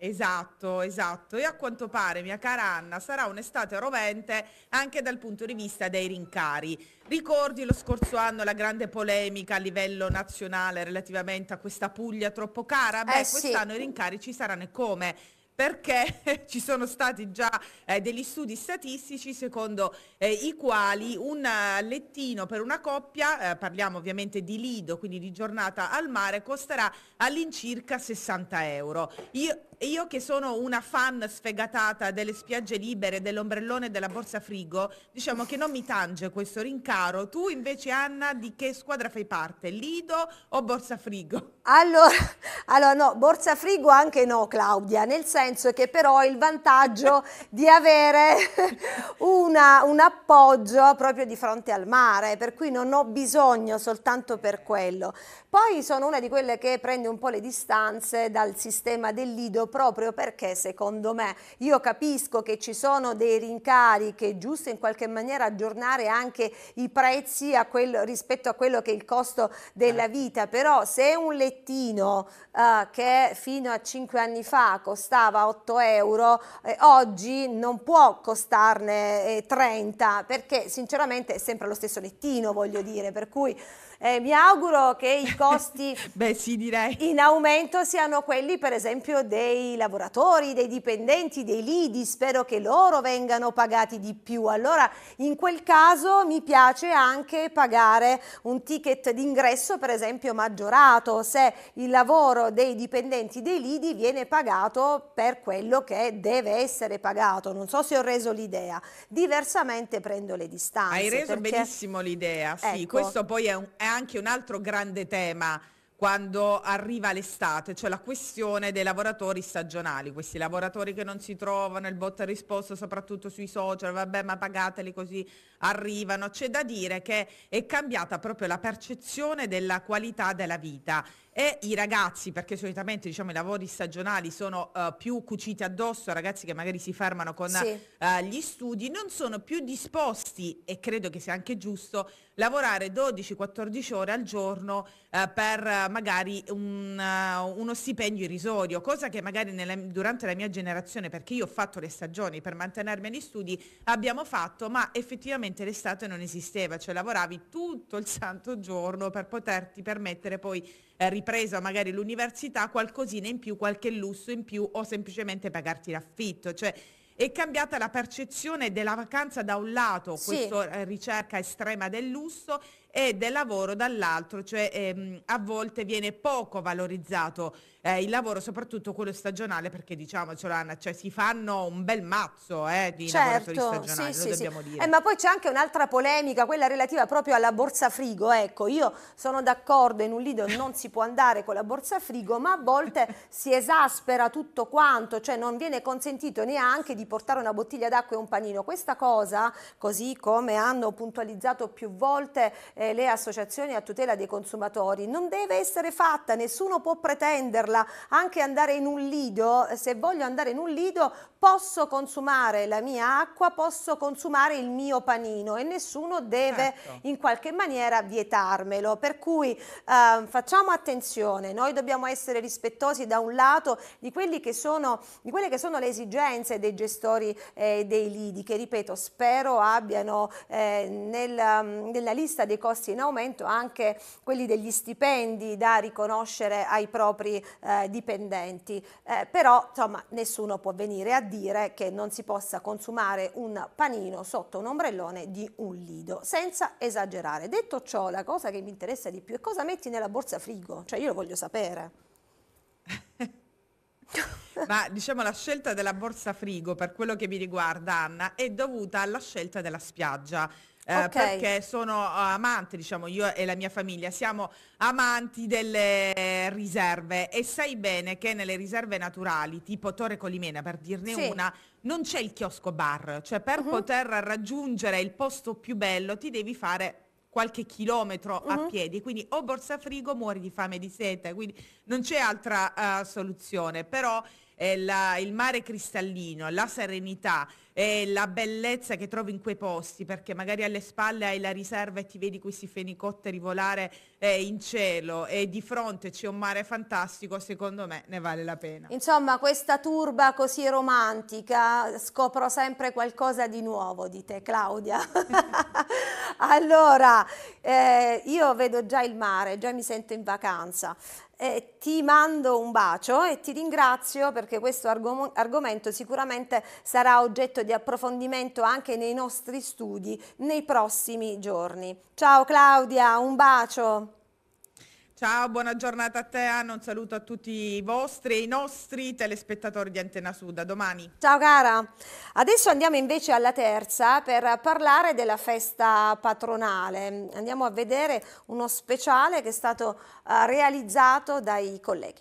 Esatto, esatto. E a quanto pare, mia cara Anna, sarà un'estate rovente anche dal punto di vista dei rincari. Ricordi lo scorso anno la grande polemica a livello nazionale relativamente a questa Puglia troppo cara? Beh, eh, quest'anno sì. i rincari ci saranno e come? perché ci sono stati già eh, degli studi statistici secondo eh, i quali un eh, lettino per una coppia, eh, parliamo ovviamente di lido, quindi di giornata al mare, costerà all'incirca 60 euro. Io, io che sono una fan sfegatata delle spiagge libere, dell'ombrellone e della borsa frigo, diciamo che non mi tange questo rincaro. Tu invece Anna di che squadra fai parte? Lido o borsa frigo? Allora, allora no, borsa frigo anche no Claudia, nel senso che però il vantaggio di avere una, un appoggio proprio di fronte al mare, per cui non ho bisogno soltanto per quello. Poi sono una di quelle che prende un po' le distanze dal sistema del Lido proprio perché secondo me io capisco che ci sono dei rincari che è giusto in qualche maniera aggiornare anche i prezzi a quel, rispetto a quello che è il costo della certo. vita, però se un lettino eh, che fino a 5 anni fa costava 8 euro, eh, oggi non può costarne eh, 30 perché sinceramente è sempre lo stesso lettino, voglio dire, per cui eh, mi auguro che i costi Beh, sì, in aumento siano quelli per esempio dei lavoratori, dei dipendenti, dei lidi, spero che loro vengano pagati di più. Allora in quel caso mi piace anche pagare un ticket d'ingresso per esempio maggiorato se il lavoro dei dipendenti dei lidi viene pagato per quello che deve essere pagato. Non so se ho reso l'idea, diversamente prendo le distanze. Hai reso perché... benissimo l'idea, sì, ecco. questo poi è un, è anche un altro grande tema quando arriva l'estate, cioè la questione dei lavoratori stagionali, questi lavoratori che non si trovano, il botta risposta soprattutto sui social, vabbè ma pagateli così arrivano, c'è da dire che è cambiata proprio la percezione della qualità della vita e i ragazzi, perché solitamente diciamo, i lavori stagionali sono uh, più cuciti addosso, ragazzi che magari si fermano con sì. uh, gli studi, non sono più disposti, e credo che sia anche giusto, lavorare 12-14 ore al giorno eh, per eh, magari un, uh, uno stipendio irrisorio, cosa che magari nella, durante la mia generazione, perché io ho fatto le stagioni per mantenermi agli studi, abbiamo fatto, ma effettivamente l'estate non esisteva, cioè lavoravi tutto il santo giorno per poterti permettere poi eh, ripresa magari l'università, qualcosina in più, qualche lusso in più o semplicemente pagarti l'affitto. Cioè, è cambiata la percezione della vacanza da un lato, sì. questa eh, ricerca estrema del lusso, e del lavoro dall'altro, cioè ehm, a volte viene poco valorizzato eh, il lavoro, soprattutto quello stagionale, perché diciamocelo Anna, cioè, si fanno un bel mazzo eh, di certo, lavoratori stagionali, sì, lo sì, dobbiamo sì. dire. Eh, ma poi c'è anche un'altra polemica, quella relativa proprio alla borsa frigo, ecco, io sono d'accordo, in un lido non si può andare con la borsa frigo, ma a volte si esaspera tutto quanto, cioè non viene consentito neanche di portare una bottiglia d'acqua e un panino. Questa cosa, così come hanno puntualizzato più volte eh, le associazioni a tutela dei consumatori, non deve essere fatta, nessuno può pretendere saperla, anche andare in un lido, eh, se voglio andare in un lido posso consumare la mia acqua, posso consumare il mio panino e nessuno deve certo. in qualche maniera vietarmelo. Per cui eh, facciamo attenzione, noi dobbiamo essere rispettosi da un lato di, che sono, di quelle che sono le esigenze dei gestori eh, dei lidi, che ripeto spero abbiano eh, nel, ehm, nella lista dei costi in aumento anche quelli degli stipendi da riconoscere ai propri eh, dipendenti. Eh, però insomma nessuno può venire a dire che non si possa consumare un panino sotto un ombrellone di un lido, senza esagerare. Detto ciò, la cosa che mi interessa di più è cosa metti nella borsa frigo, cioè io lo voglio sapere. Ma diciamo la scelta della borsa frigo per quello che mi riguarda Anna è dovuta alla scelta della spiaggia eh, okay. perché sono eh, amante, diciamo, io e la mia famiglia siamo amanti delle riserve e sai bene che nelle riserve naturali, tipo Torre Colimena per dirne sì. una, non c'è il chiosco bar, cioè per uh-huh. poter raggiungere il posto più bello ti devi fare qualche chilometro uh-huh. a piedi, quindi o borsa frigo muori di fame e di sete, quindi non c'è altra uh, soluzione, però la, il mare cristallino, la serenità, eh, la bellezza che trovi in quei posti, perché magari alle spalle hai la riserva e ti vedi questi fenicotteri volare eh, in cielo e di fronte c'è un mare fantastico, secondo me ne vale la pena. Insomma, questa turba così romantica, scopro sempre qualcosa di nuovo di te, Claudia. allora, eh, io vedo già il mare, già mi sento in vacanza. Eh, ti mando un bacio e ti ringrazio perché questo argom argomento sicuramente sarà oggetto di approfondimento anche nei nostri studi nei prossimi giorni. Ciao Claudia, un bacio! Ciao, buona giornata a te Anna, un saluto a tutti i vostri e i nostri telespettatori di Antena Sud, a domani. Ciao cara, adesso andiamo invece alla terza per parlare della festa patronale, andiamo a vedere uno speciale che è stato eh, realizzato dai colleghi.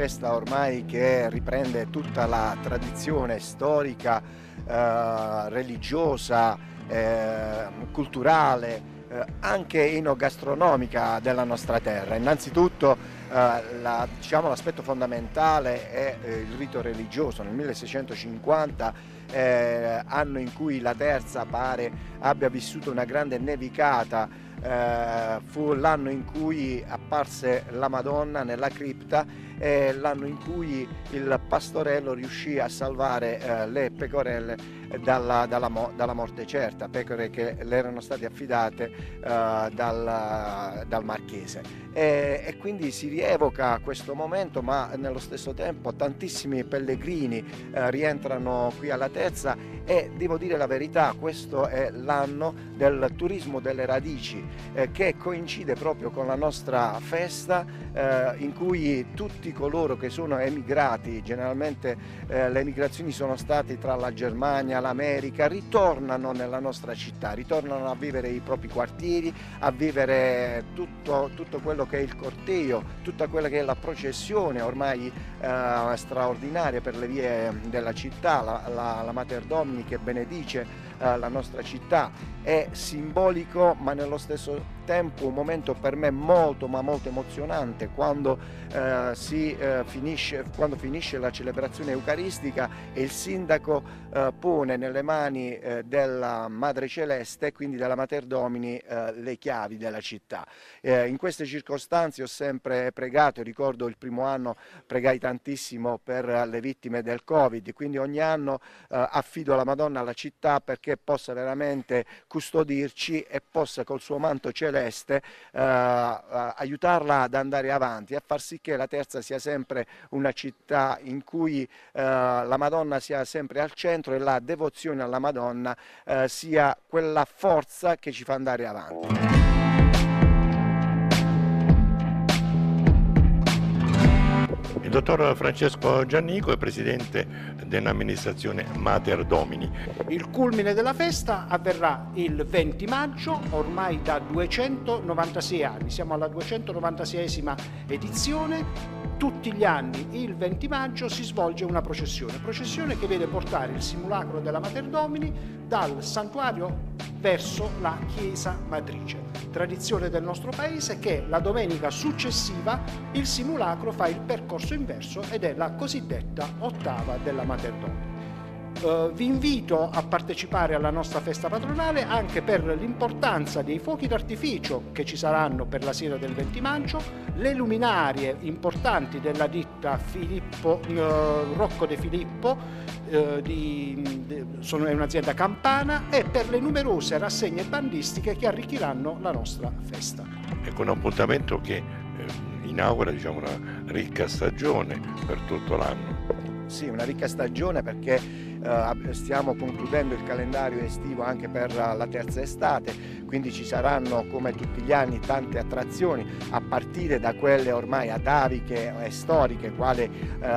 festa ormai che riprende tutta la tradizione storica, eh, religiosa, eh, culturale, eh, anche enogastronomica della nostra terra. Innanzitutto eh, la, diciamo, l'aspetto fondamentale è eh, il rito religioso. Nel 1650, eh, anno in cui la terza pare abbia vissuto una grande nevicata, eh, fu l'anno in cui apparse la Madonna nella cripta eh, l'anno in cui il pastorello riuscì a salvare eh, le pecorelle dalla, dalla, mo dalla, morte certa, pecore che le erano state affidate eh, dal, dal, marchese. E, e, quindi si rievoca questo momento, ma nello stesso tempo tantissimi pellegrini eh, rientrano qui alla Terza e devo dire la verità, questo è l'anno del turismo delle radici eh, che coincide proprio con la nostra festa eh, in cui tutti tutti coloro che sono emigrati, generalmente eh, le emigrazioni sono state tra la Germania, l'America, ritornano nella nostra città, ritornano a vivere i propri quartieri, a vivere tutto, tutto quello che è il corteo, tutta quella che è la processione ormai eh, straordinaria per le vie mm, della città, la, la, la Mater Domini che benedice eh, la nostra città. È simbolico ma nello stesso tempo un momento per me molto ma molto emozionante quando, eh, si, eh, finisce, quando finisce la celebrazione eucaristica e il sindaco eh, pone nelle mani eh, della Madre Celeste, e quindi della Mater Domini, eh, le chiavi della città. Eh, in queste circostanze ho sempre pregato, ricordo il primo anno pregai tantissimo per le vittime del Covid, quindi ogni anno eh, affido la Madonna alla città perché possa veramente custodirci e possa col suo manto celeste eh, aiutarla ad andare avanti, a far sì che la terza sia sempre una città in cui la Madonna sia sempre al centro dentro della devozione alla Madonna eh, sia quella forza che ci fa andare avanti. Il dottor Francesco Giannico è presidente dell'amministrazione Mater Domini. Il culmine della festa avverrà il 20 maggio, ormai da 296 anni, siamo alla 296esima edizione tutti gli anni il 20 maggio si svolge una processione, processione che vede portare il simulacro della Mater Domini dal santuario verso la chiesa matrice, tradizione del nostro paese che la domenica successiva il simulacro fa il percorso inverso ed è la cosiddetta ottava della Mater Domini. Eh, vi invito a partecipare alla nostra festa patronale anche per l'importanza dei fuochi d'artificio che ci saranno per la sera del 20 maggio, le luminarie importanti della ditta Filippo, eh, Rocco De Filippo, eh, di, de, sono, è un'azienda campana, e per le numerose rassegne bandistiche che arricchiranno la nostra festa. Ecco un appuntamento che eh, inaugura diciamo, una ricca stagione per tutto l'anno. Sì, una ricca stagione perché eh, stiamo concludendo il calendario estivo anche per la terza estate, quindi ci saranno come tutti gli anni tante attrazioni a partire da quelle ormai ataviche e storiche quale eh,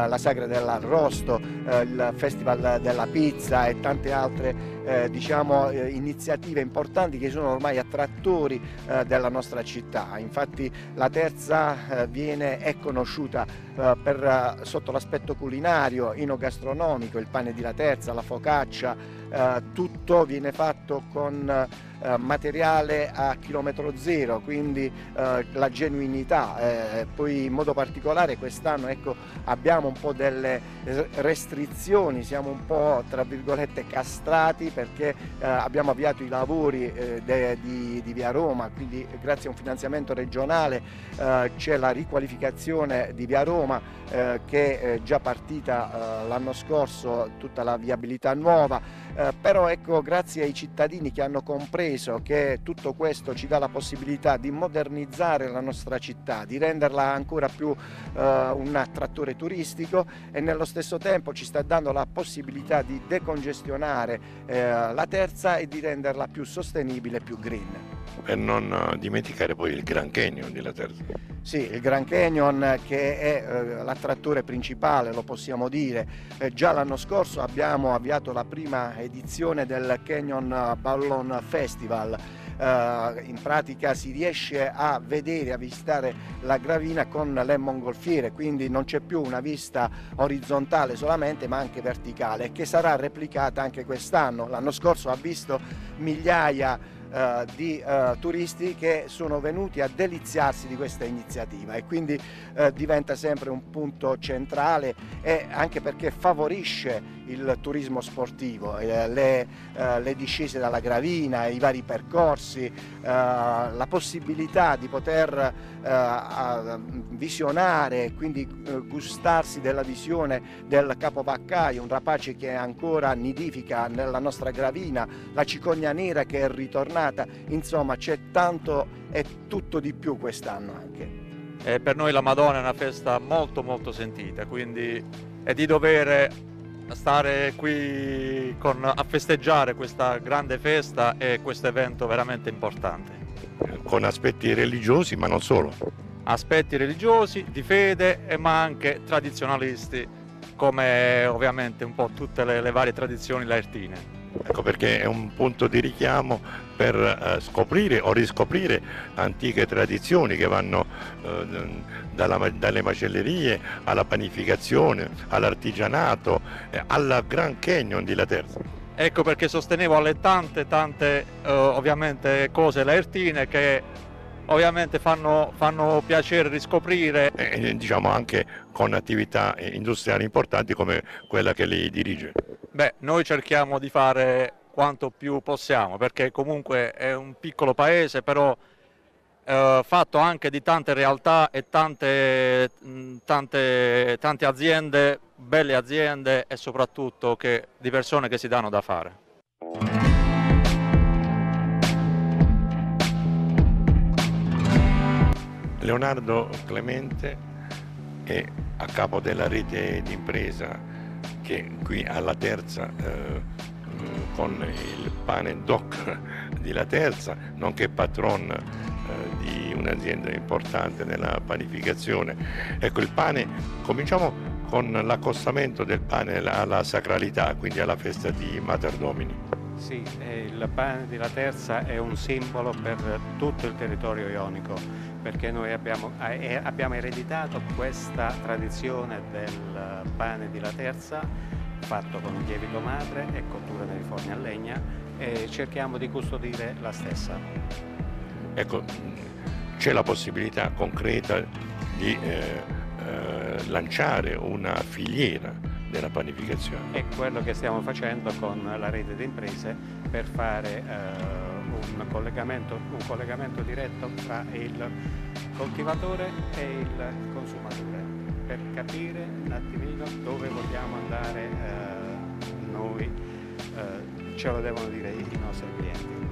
la Sagra dell'Arrosto, eh, il Festival della Pizza e tante altre eh, diciamo, eh, iniziative importanti che sono ormai attrattori eh, della nostra città. Infatti la terza eh, viene, è conosciuta eh, per, eh, sotto l'aspetto culinario, inogastronomico, il pane di la terza, la focaccia, eh, tutto viene fatto con eh, materiale a chilometro zero, quindi eh, la genuinità. Eh, poi in modo particolare quest'anno ecco, abbiamo un po' delle restrizioni, siamo un po' tra virgolette castrati perché eh, abbiamo avviato i lavori eh, de, di, di, Via Roma, quindi grazie a un finanziamento regionale c'è la riqualificazione di Via Roma che è già partita l'anno scorso, tutta la viabilità nuova. Eh, però ecco grazie ai cittadini che hanno compreso che tutto questo ci dà la possibilità di modernizzare la nostra città, di renderla ancora più eh, un attrattore turistico e nello stesso tempo ci sta dando la possibilità di decongestionare eh, la terza e di renderla più sostenibile, più green e non eh, dimenticare poi il Grand Canyon della Terza. Sì, il Grand Canyon eh, che è eh, l'attrattore principale, lo possiamo dire. Eh, già l'anno scorso abbiamo avviato la prima edizione del Canyon eh, Ballon Festival. Uh, in pratica si riesce a vedere, a visitare la gravina con le mongolfiere, quindi non c'è più una vista orizzontale solamente ma anche verticale che sarà replicata anche quest'anno. L'anno scorso ha visto migliaia di eh, di eh, turisti che sono venuti a deliziarsi di questa iniziativa e quindi eh, diventa sempre un punto centrale e anche perché favorisce il turismo sportivo, eh, le, eh, le, discese dalla gravina, i vari percorsi, eh, la possibilità di poter visionare e quindi gustarsi della visione del capovaccaio, un rapace che ancora nidifica nella nostra gravina, la cicogna nera che è ritornata, insomma c'è tanto e tutto di più quest'anno anche. E per noi la Madonna è una festa molto molto sentita, quindi è di dovere stare qui con, a festeggiare questa grande festa e questo evento veramente importante. Con aspetti religiosi, ma non solo. Aspetti religiosi, di fede, ma anche tradizionalisti, come ovviamente un po' tutte le, le varie tradizioni laertine. Ecco perché è un punto di richiamo per eh, scoprire o riscoprire antiche tradizioni che vanno eh, dalla, dalle macellerie alla panificazione, all'artigianato, eh, alla Grand Canyon di La Terza. Ecco perché sostenevo alle tante tante eh, ovviamente cose laertine che ovviamente fanno, fanno piacere riscoprire. E, diciamo anche con attività eh, industriali importanti come quella che lei dirige. Beh, noi cerchiamo di fare quanto più possiamo perché comunque è un piccolo paese però eh, fatto anche di tante realtà e tante, mm, tante, tante aziende, belle aziende e soprattutto che, di persone che si danno da fare. Leonardo Clemente è a capo della rete d'impresa che qui alla terza eh, mm, con il pane doc di La Terza, nonché patron eh, di un'azienda importante nella panificazione. Ecco, il pane, cominciamo con l'accostamento del pane alla sacralità, quindi alla festa di Mater Domini. Sì, eh, il pane della terza è un simbolo per tutto il territorio ionico, perché noi abbiamo, eh, abbiamo ereditato questa tradizione del pane della terza fatto con un lievito madre e cottura nei forni a legna e cerchiamo di custodire la stessa. Ecco, c'è la possibilità concreta di eh, eh, lanciare una filiera della panificazione. È quello che stiamo facendo con la rete di imprese per fare eh, un, collegamento, un collegamento diretto tra il coltivatore e il consumatore per capire un attimino dove vogliamo andare eh, noi, eh, ce lo devono dire i nostri clienti.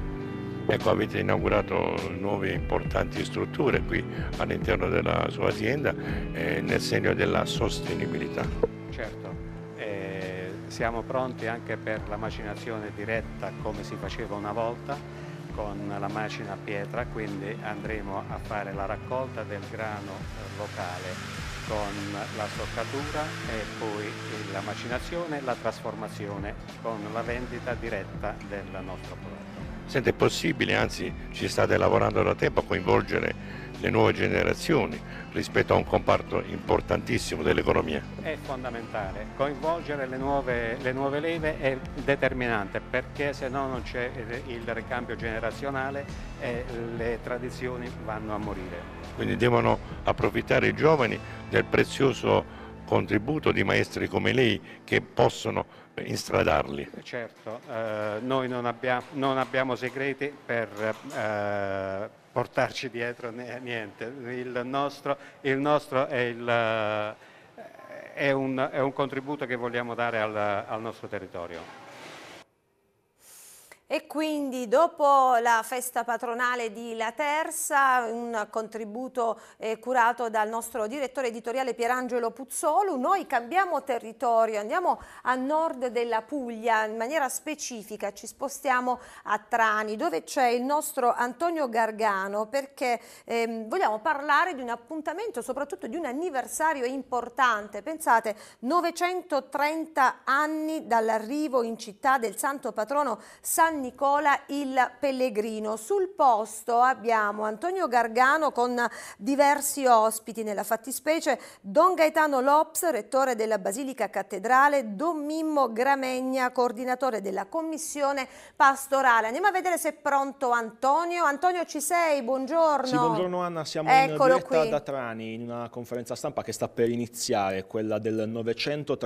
Ecco, avete inaugurato nuove importanti strutture qui all'interno della sua azienda eh, nel segno della sostenibilità. Certo, eh, siamo pronti anche per la macinazione diretta come si faceva una volta con la macina a pietra, quindi andremo a fare la raccolta del grano eh, locale con la stoccatura e poi la macinazione e la trasformazione con la vendita diretta del nostro prodotto. Senti, è possibile, anzi ci state lavorando da tempo a coinvolgere le nuove generazioni rispetto a un comparto importantissimo dell'economia? È fondamentale, coinvolgere le nuove, le nuove, leve è determinante perché se no non c'è il ricambio generazionale e le tradizioni vanno a morire. Quindi devono approfittare i giovani del prezioso contributo di maestri come lei che possono instradarli. Eh, certo, eh, noi non, abbia, non, abbiamo segreti per eh, portarci dietro niente, il nostro, il nostro è, il, eh, è, un, è, un, contributo che vogliamo dare al, al nostro territorio. E quindi dopo la festa patronale di La Terza, un contributo eh, curato dal nostro direttore editoriale Pierangelo Puzzolu, noi cambiamo territorio, andiamo a nord della Puglia in maniera specifica, ci spostiamo a Trani dove c'è il nostro Antonio Gargano perché ehm, vogliamo parlare di un appuntamento, soprattutto di un anniversario importante. Pensate, 930 anni dall'arrivo in città del santo patrono San Nicola il Pellegrino. Sul posto abbiamo Antonio Gargano con diversi ospiti, nella fattispecie Don Gaetano Lops, rettore della Basilica Cattedrale, Don Mimmo Gramegna, coordinatore della Commissione Pastorale. Andiamo a vedere se è pronto Antonio. Antonio ci sei? Buongiorno. Sì, buongiorno Anna, siamo Eccolo in diretta qui. da Trani in una conferenza stampa che sta per iniziare, quella del 930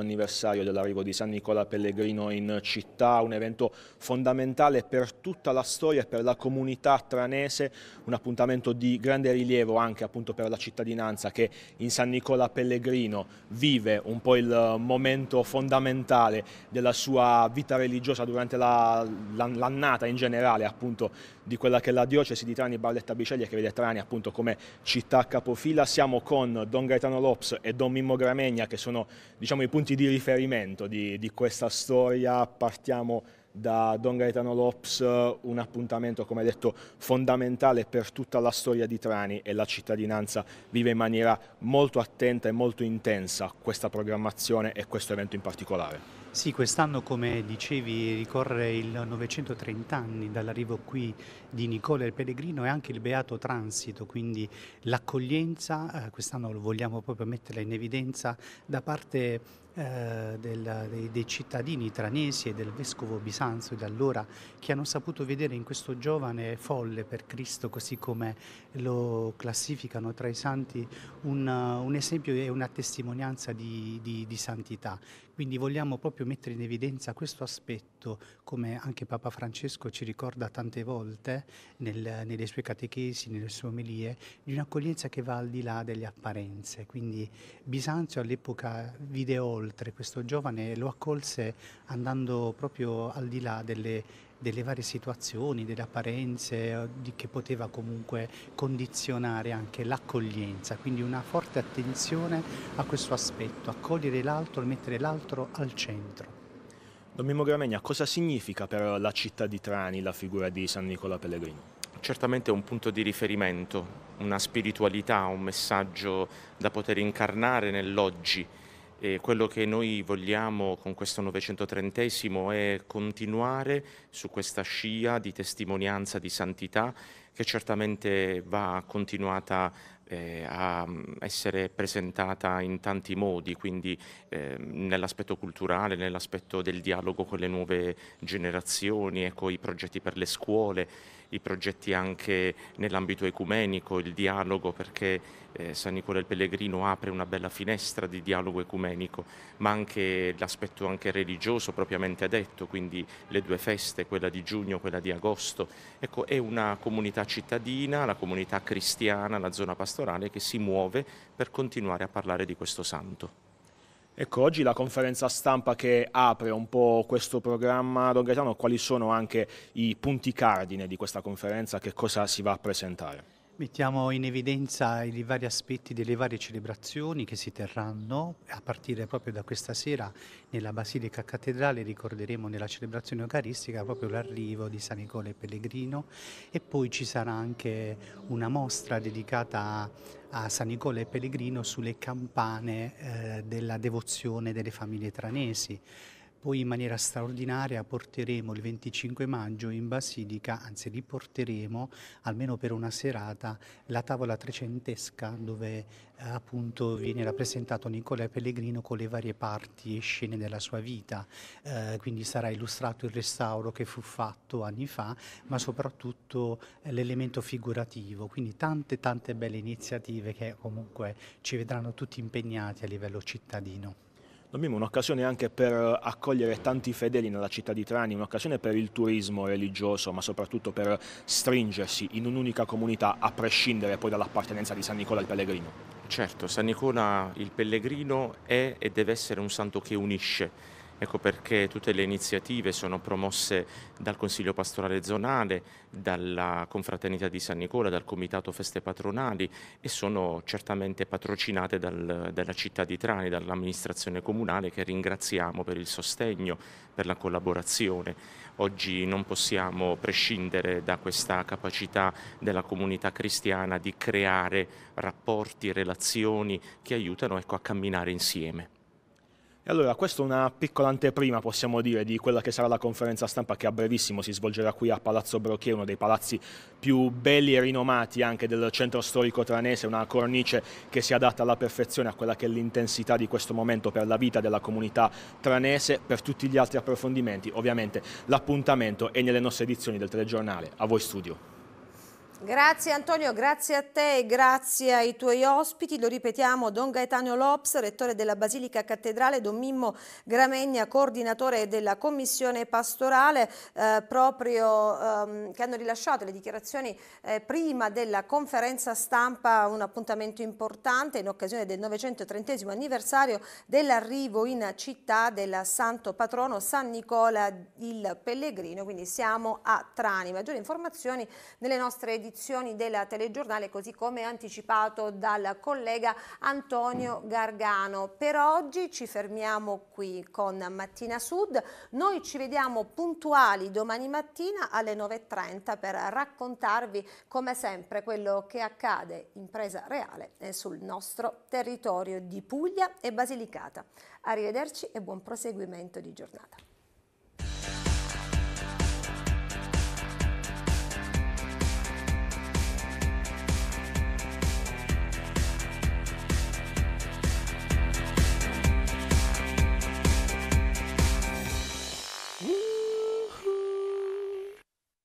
anniversario dell'arrivo di San Nicola Pellegrino in città, un evento fondamentale per tutta la storia e per la comunità tranese, un appuntamento di grande rilievo anche appunto per la cittadinanza che in San Nicola Pellegrino vive un po' il momento fondamentale della sua vita religiosa durante l'annata la, in generale appunto di quella che è la diocesi di Trani Barletta Biceglie che vede Trani appunto come città capofila. Siamo con Don Gaetano Lops e Don Mimmo Gramegna che sono diciamo i punti di riferimento di, di questa storia. Partiamo da Don Gaetano Lopes eh, un appuntamento, come detto, fondamentale per tutta la storia di Trani e la cittadinanza vive in maniera molto attenta e molto intensa questa programmazione e questo evento in particolare. Sì, quest'anno come dicevi ricorre il 930 anni dall'arrivo qui di Nicola il Pellegrino e anche il Beato Transito, quindi l'accoglienza, eh, quest'anno lo vogliamo proprio metterla in evidenza da parte eh, del, dei, dei, cittadini tranesi e del vescovo Bisanzio di allora che hanno saputo vedere in questo giovane folle per Cristo, così come lo classificano tra i santi, un, un esempio e una testimonianza di, di, di santità. Quindi vogliamo proprio mettere in evidenza questo aspetto, come anche Papa Francesco ci ricorda tante volte, nel, nelle sue catechesi, nelle sue omelie, di un'accoglienza che va al di là delle apparenze. Quindi Bisanzio all'epoca vide oltre questo giovane e lo accolse andando proprio al di là delle, delle varie situazioni, delle apparenze eh, che poteva comunque condizionare anche l'accoglienza, quindi una forte attenzione a questo aspetto, accogliere l'altro e mettere l'altro al centro. Don Gramegna, cosa significa per la città di Trani la figura di San Nicola Pellegrino? Certamente è un punto di riferimento, una spiritualità, un messaggio da poter incarnare nell'oggi. E quello che noi vogliamo con questo 930 è continuare su questa scia di testimonianza di santità che certamente va continuata eh, a mm, essere presentata in tanti modi, quindi eh, nell'aspetto culturale, nell'aspetto del dialogo con le nuove generazioni, ecco, i progetti per le scuole i progetti anche nell'ambito ecumenico, il dialogo, perché eh, San Nicola il Pellegrino apre una bella finestra di dialogo ecumenico, ma anche l'aspetto anche religioso propriamente detto, quindi le due feste, quella di giugno e quella di agosto. Ecco, è una comunità cittadina, la comunità cristiana, la zona pastorale che si muove per continuare a parlare di questo santo. Ecco, oggi la conferenza stampa che apre un po' questo programma, Don Gaetano, quali sono anche i punti cardine di questa conferenza, che cosa si va a presentare? Mettiamo in evidenza i vari aspetti delle varie celebrazioni che si terranno, a partire proprio da questa sera nella Basilica Cattedrale ricorderemo nella celebrazione eucaristica proprio l'arrivo di San Nicola e Pellegrino e poi ci sarà anche una mostra dedicata a San Nicola e Pellegrino sulle campane eh, della devozione delle famiglie tranesi. Poi in maniera straordinaria porteremo il 25 maggio in Basilica, anzi riporteremo almeno per una serata la tavola trecentesca dove eh, appunto viene rappresentato Nicolai Pellegrino con le varie parti e scene della sua vita, eh, quindi sarà illustrato il restauro che fu fatto anni fa, ma soprattutto eh, l'elemento figurativo, quindi tante tante belle iniziative che comunque ci vedranno tutti impegnati a livello cittadino. Dobbiamo un'occasione anche per eh, accogliere tanti fedeli nella città di Trani, un'occasione per il turismo religioso, ma soprattutto per stringersi in un'unica comunità, a prescindere poi dall'appartenenza di San Nicola il Pellegrino. Certo, San Nicola il Pellegrino è e deve essere un santo che unisce Ecco perché tutte le iniziative sono promosse dal Consiglio Pastorale Zonale, dalla Confraternita di San Nicola, dal Comitato Feste Patronali e sono certamente patrocinate dal, dalla città di Trani, dall'amministrazione comunale che ringraziamo per il sostegno, per la collaborazione. Oggi non possiamo prescindere da questa capacità della comunità cristiana di creare rapporti, relazioni che aiutano ecco, a camminare insieme. E allora, questa è una piccola anteprima, possiamo dire, di quella che sarà la conferenza stampa che a brevissimo si svolgerà qui a Palazzo Brocchè, uno dei palazzi più belli e rinomati anche del centro storico tranese, una cornice che si adatta alla perfezione a quella che è l'intensità di questo momento per la vita della comunità tranese. Per tutti gli altri approfondimenti, ovviamente, l'appuntamento è nelle nostre edizioni del telegiornale. A voi studio. Grazie Antonio, grazie a te e grazie ai tuoi ospiti. Lo ripetiamo, Don Gaetano Lops, rettore della Basilica Cattedrale, Don Mimmo Gramegna, coordinatore della Commissione Pastorale, eh, proprio, ehm, che hanno rilasciato le dichiarazioni eh, prima della conferenza stampa, un appuntamento importante in occasione del 930 anniversario dell'arrivo in città del santo patrono San Nicola il Pellegrino, quindi siamo a Trani. Maggiori informazioni nelle nostre edizioni edizioni del telegiornale, così come anticipato dal collega Antonio Gargano. Per oggi ci fermiamo qui con Mattina Sud. Noi ci vediamo puntuali domani mattina alle 9.30 per raccontarvi come sempre quello che accade in presa reale eh, sul nostro territorio di Puglia e Basilicata. Arrivederci e buon proseguimento di giornata.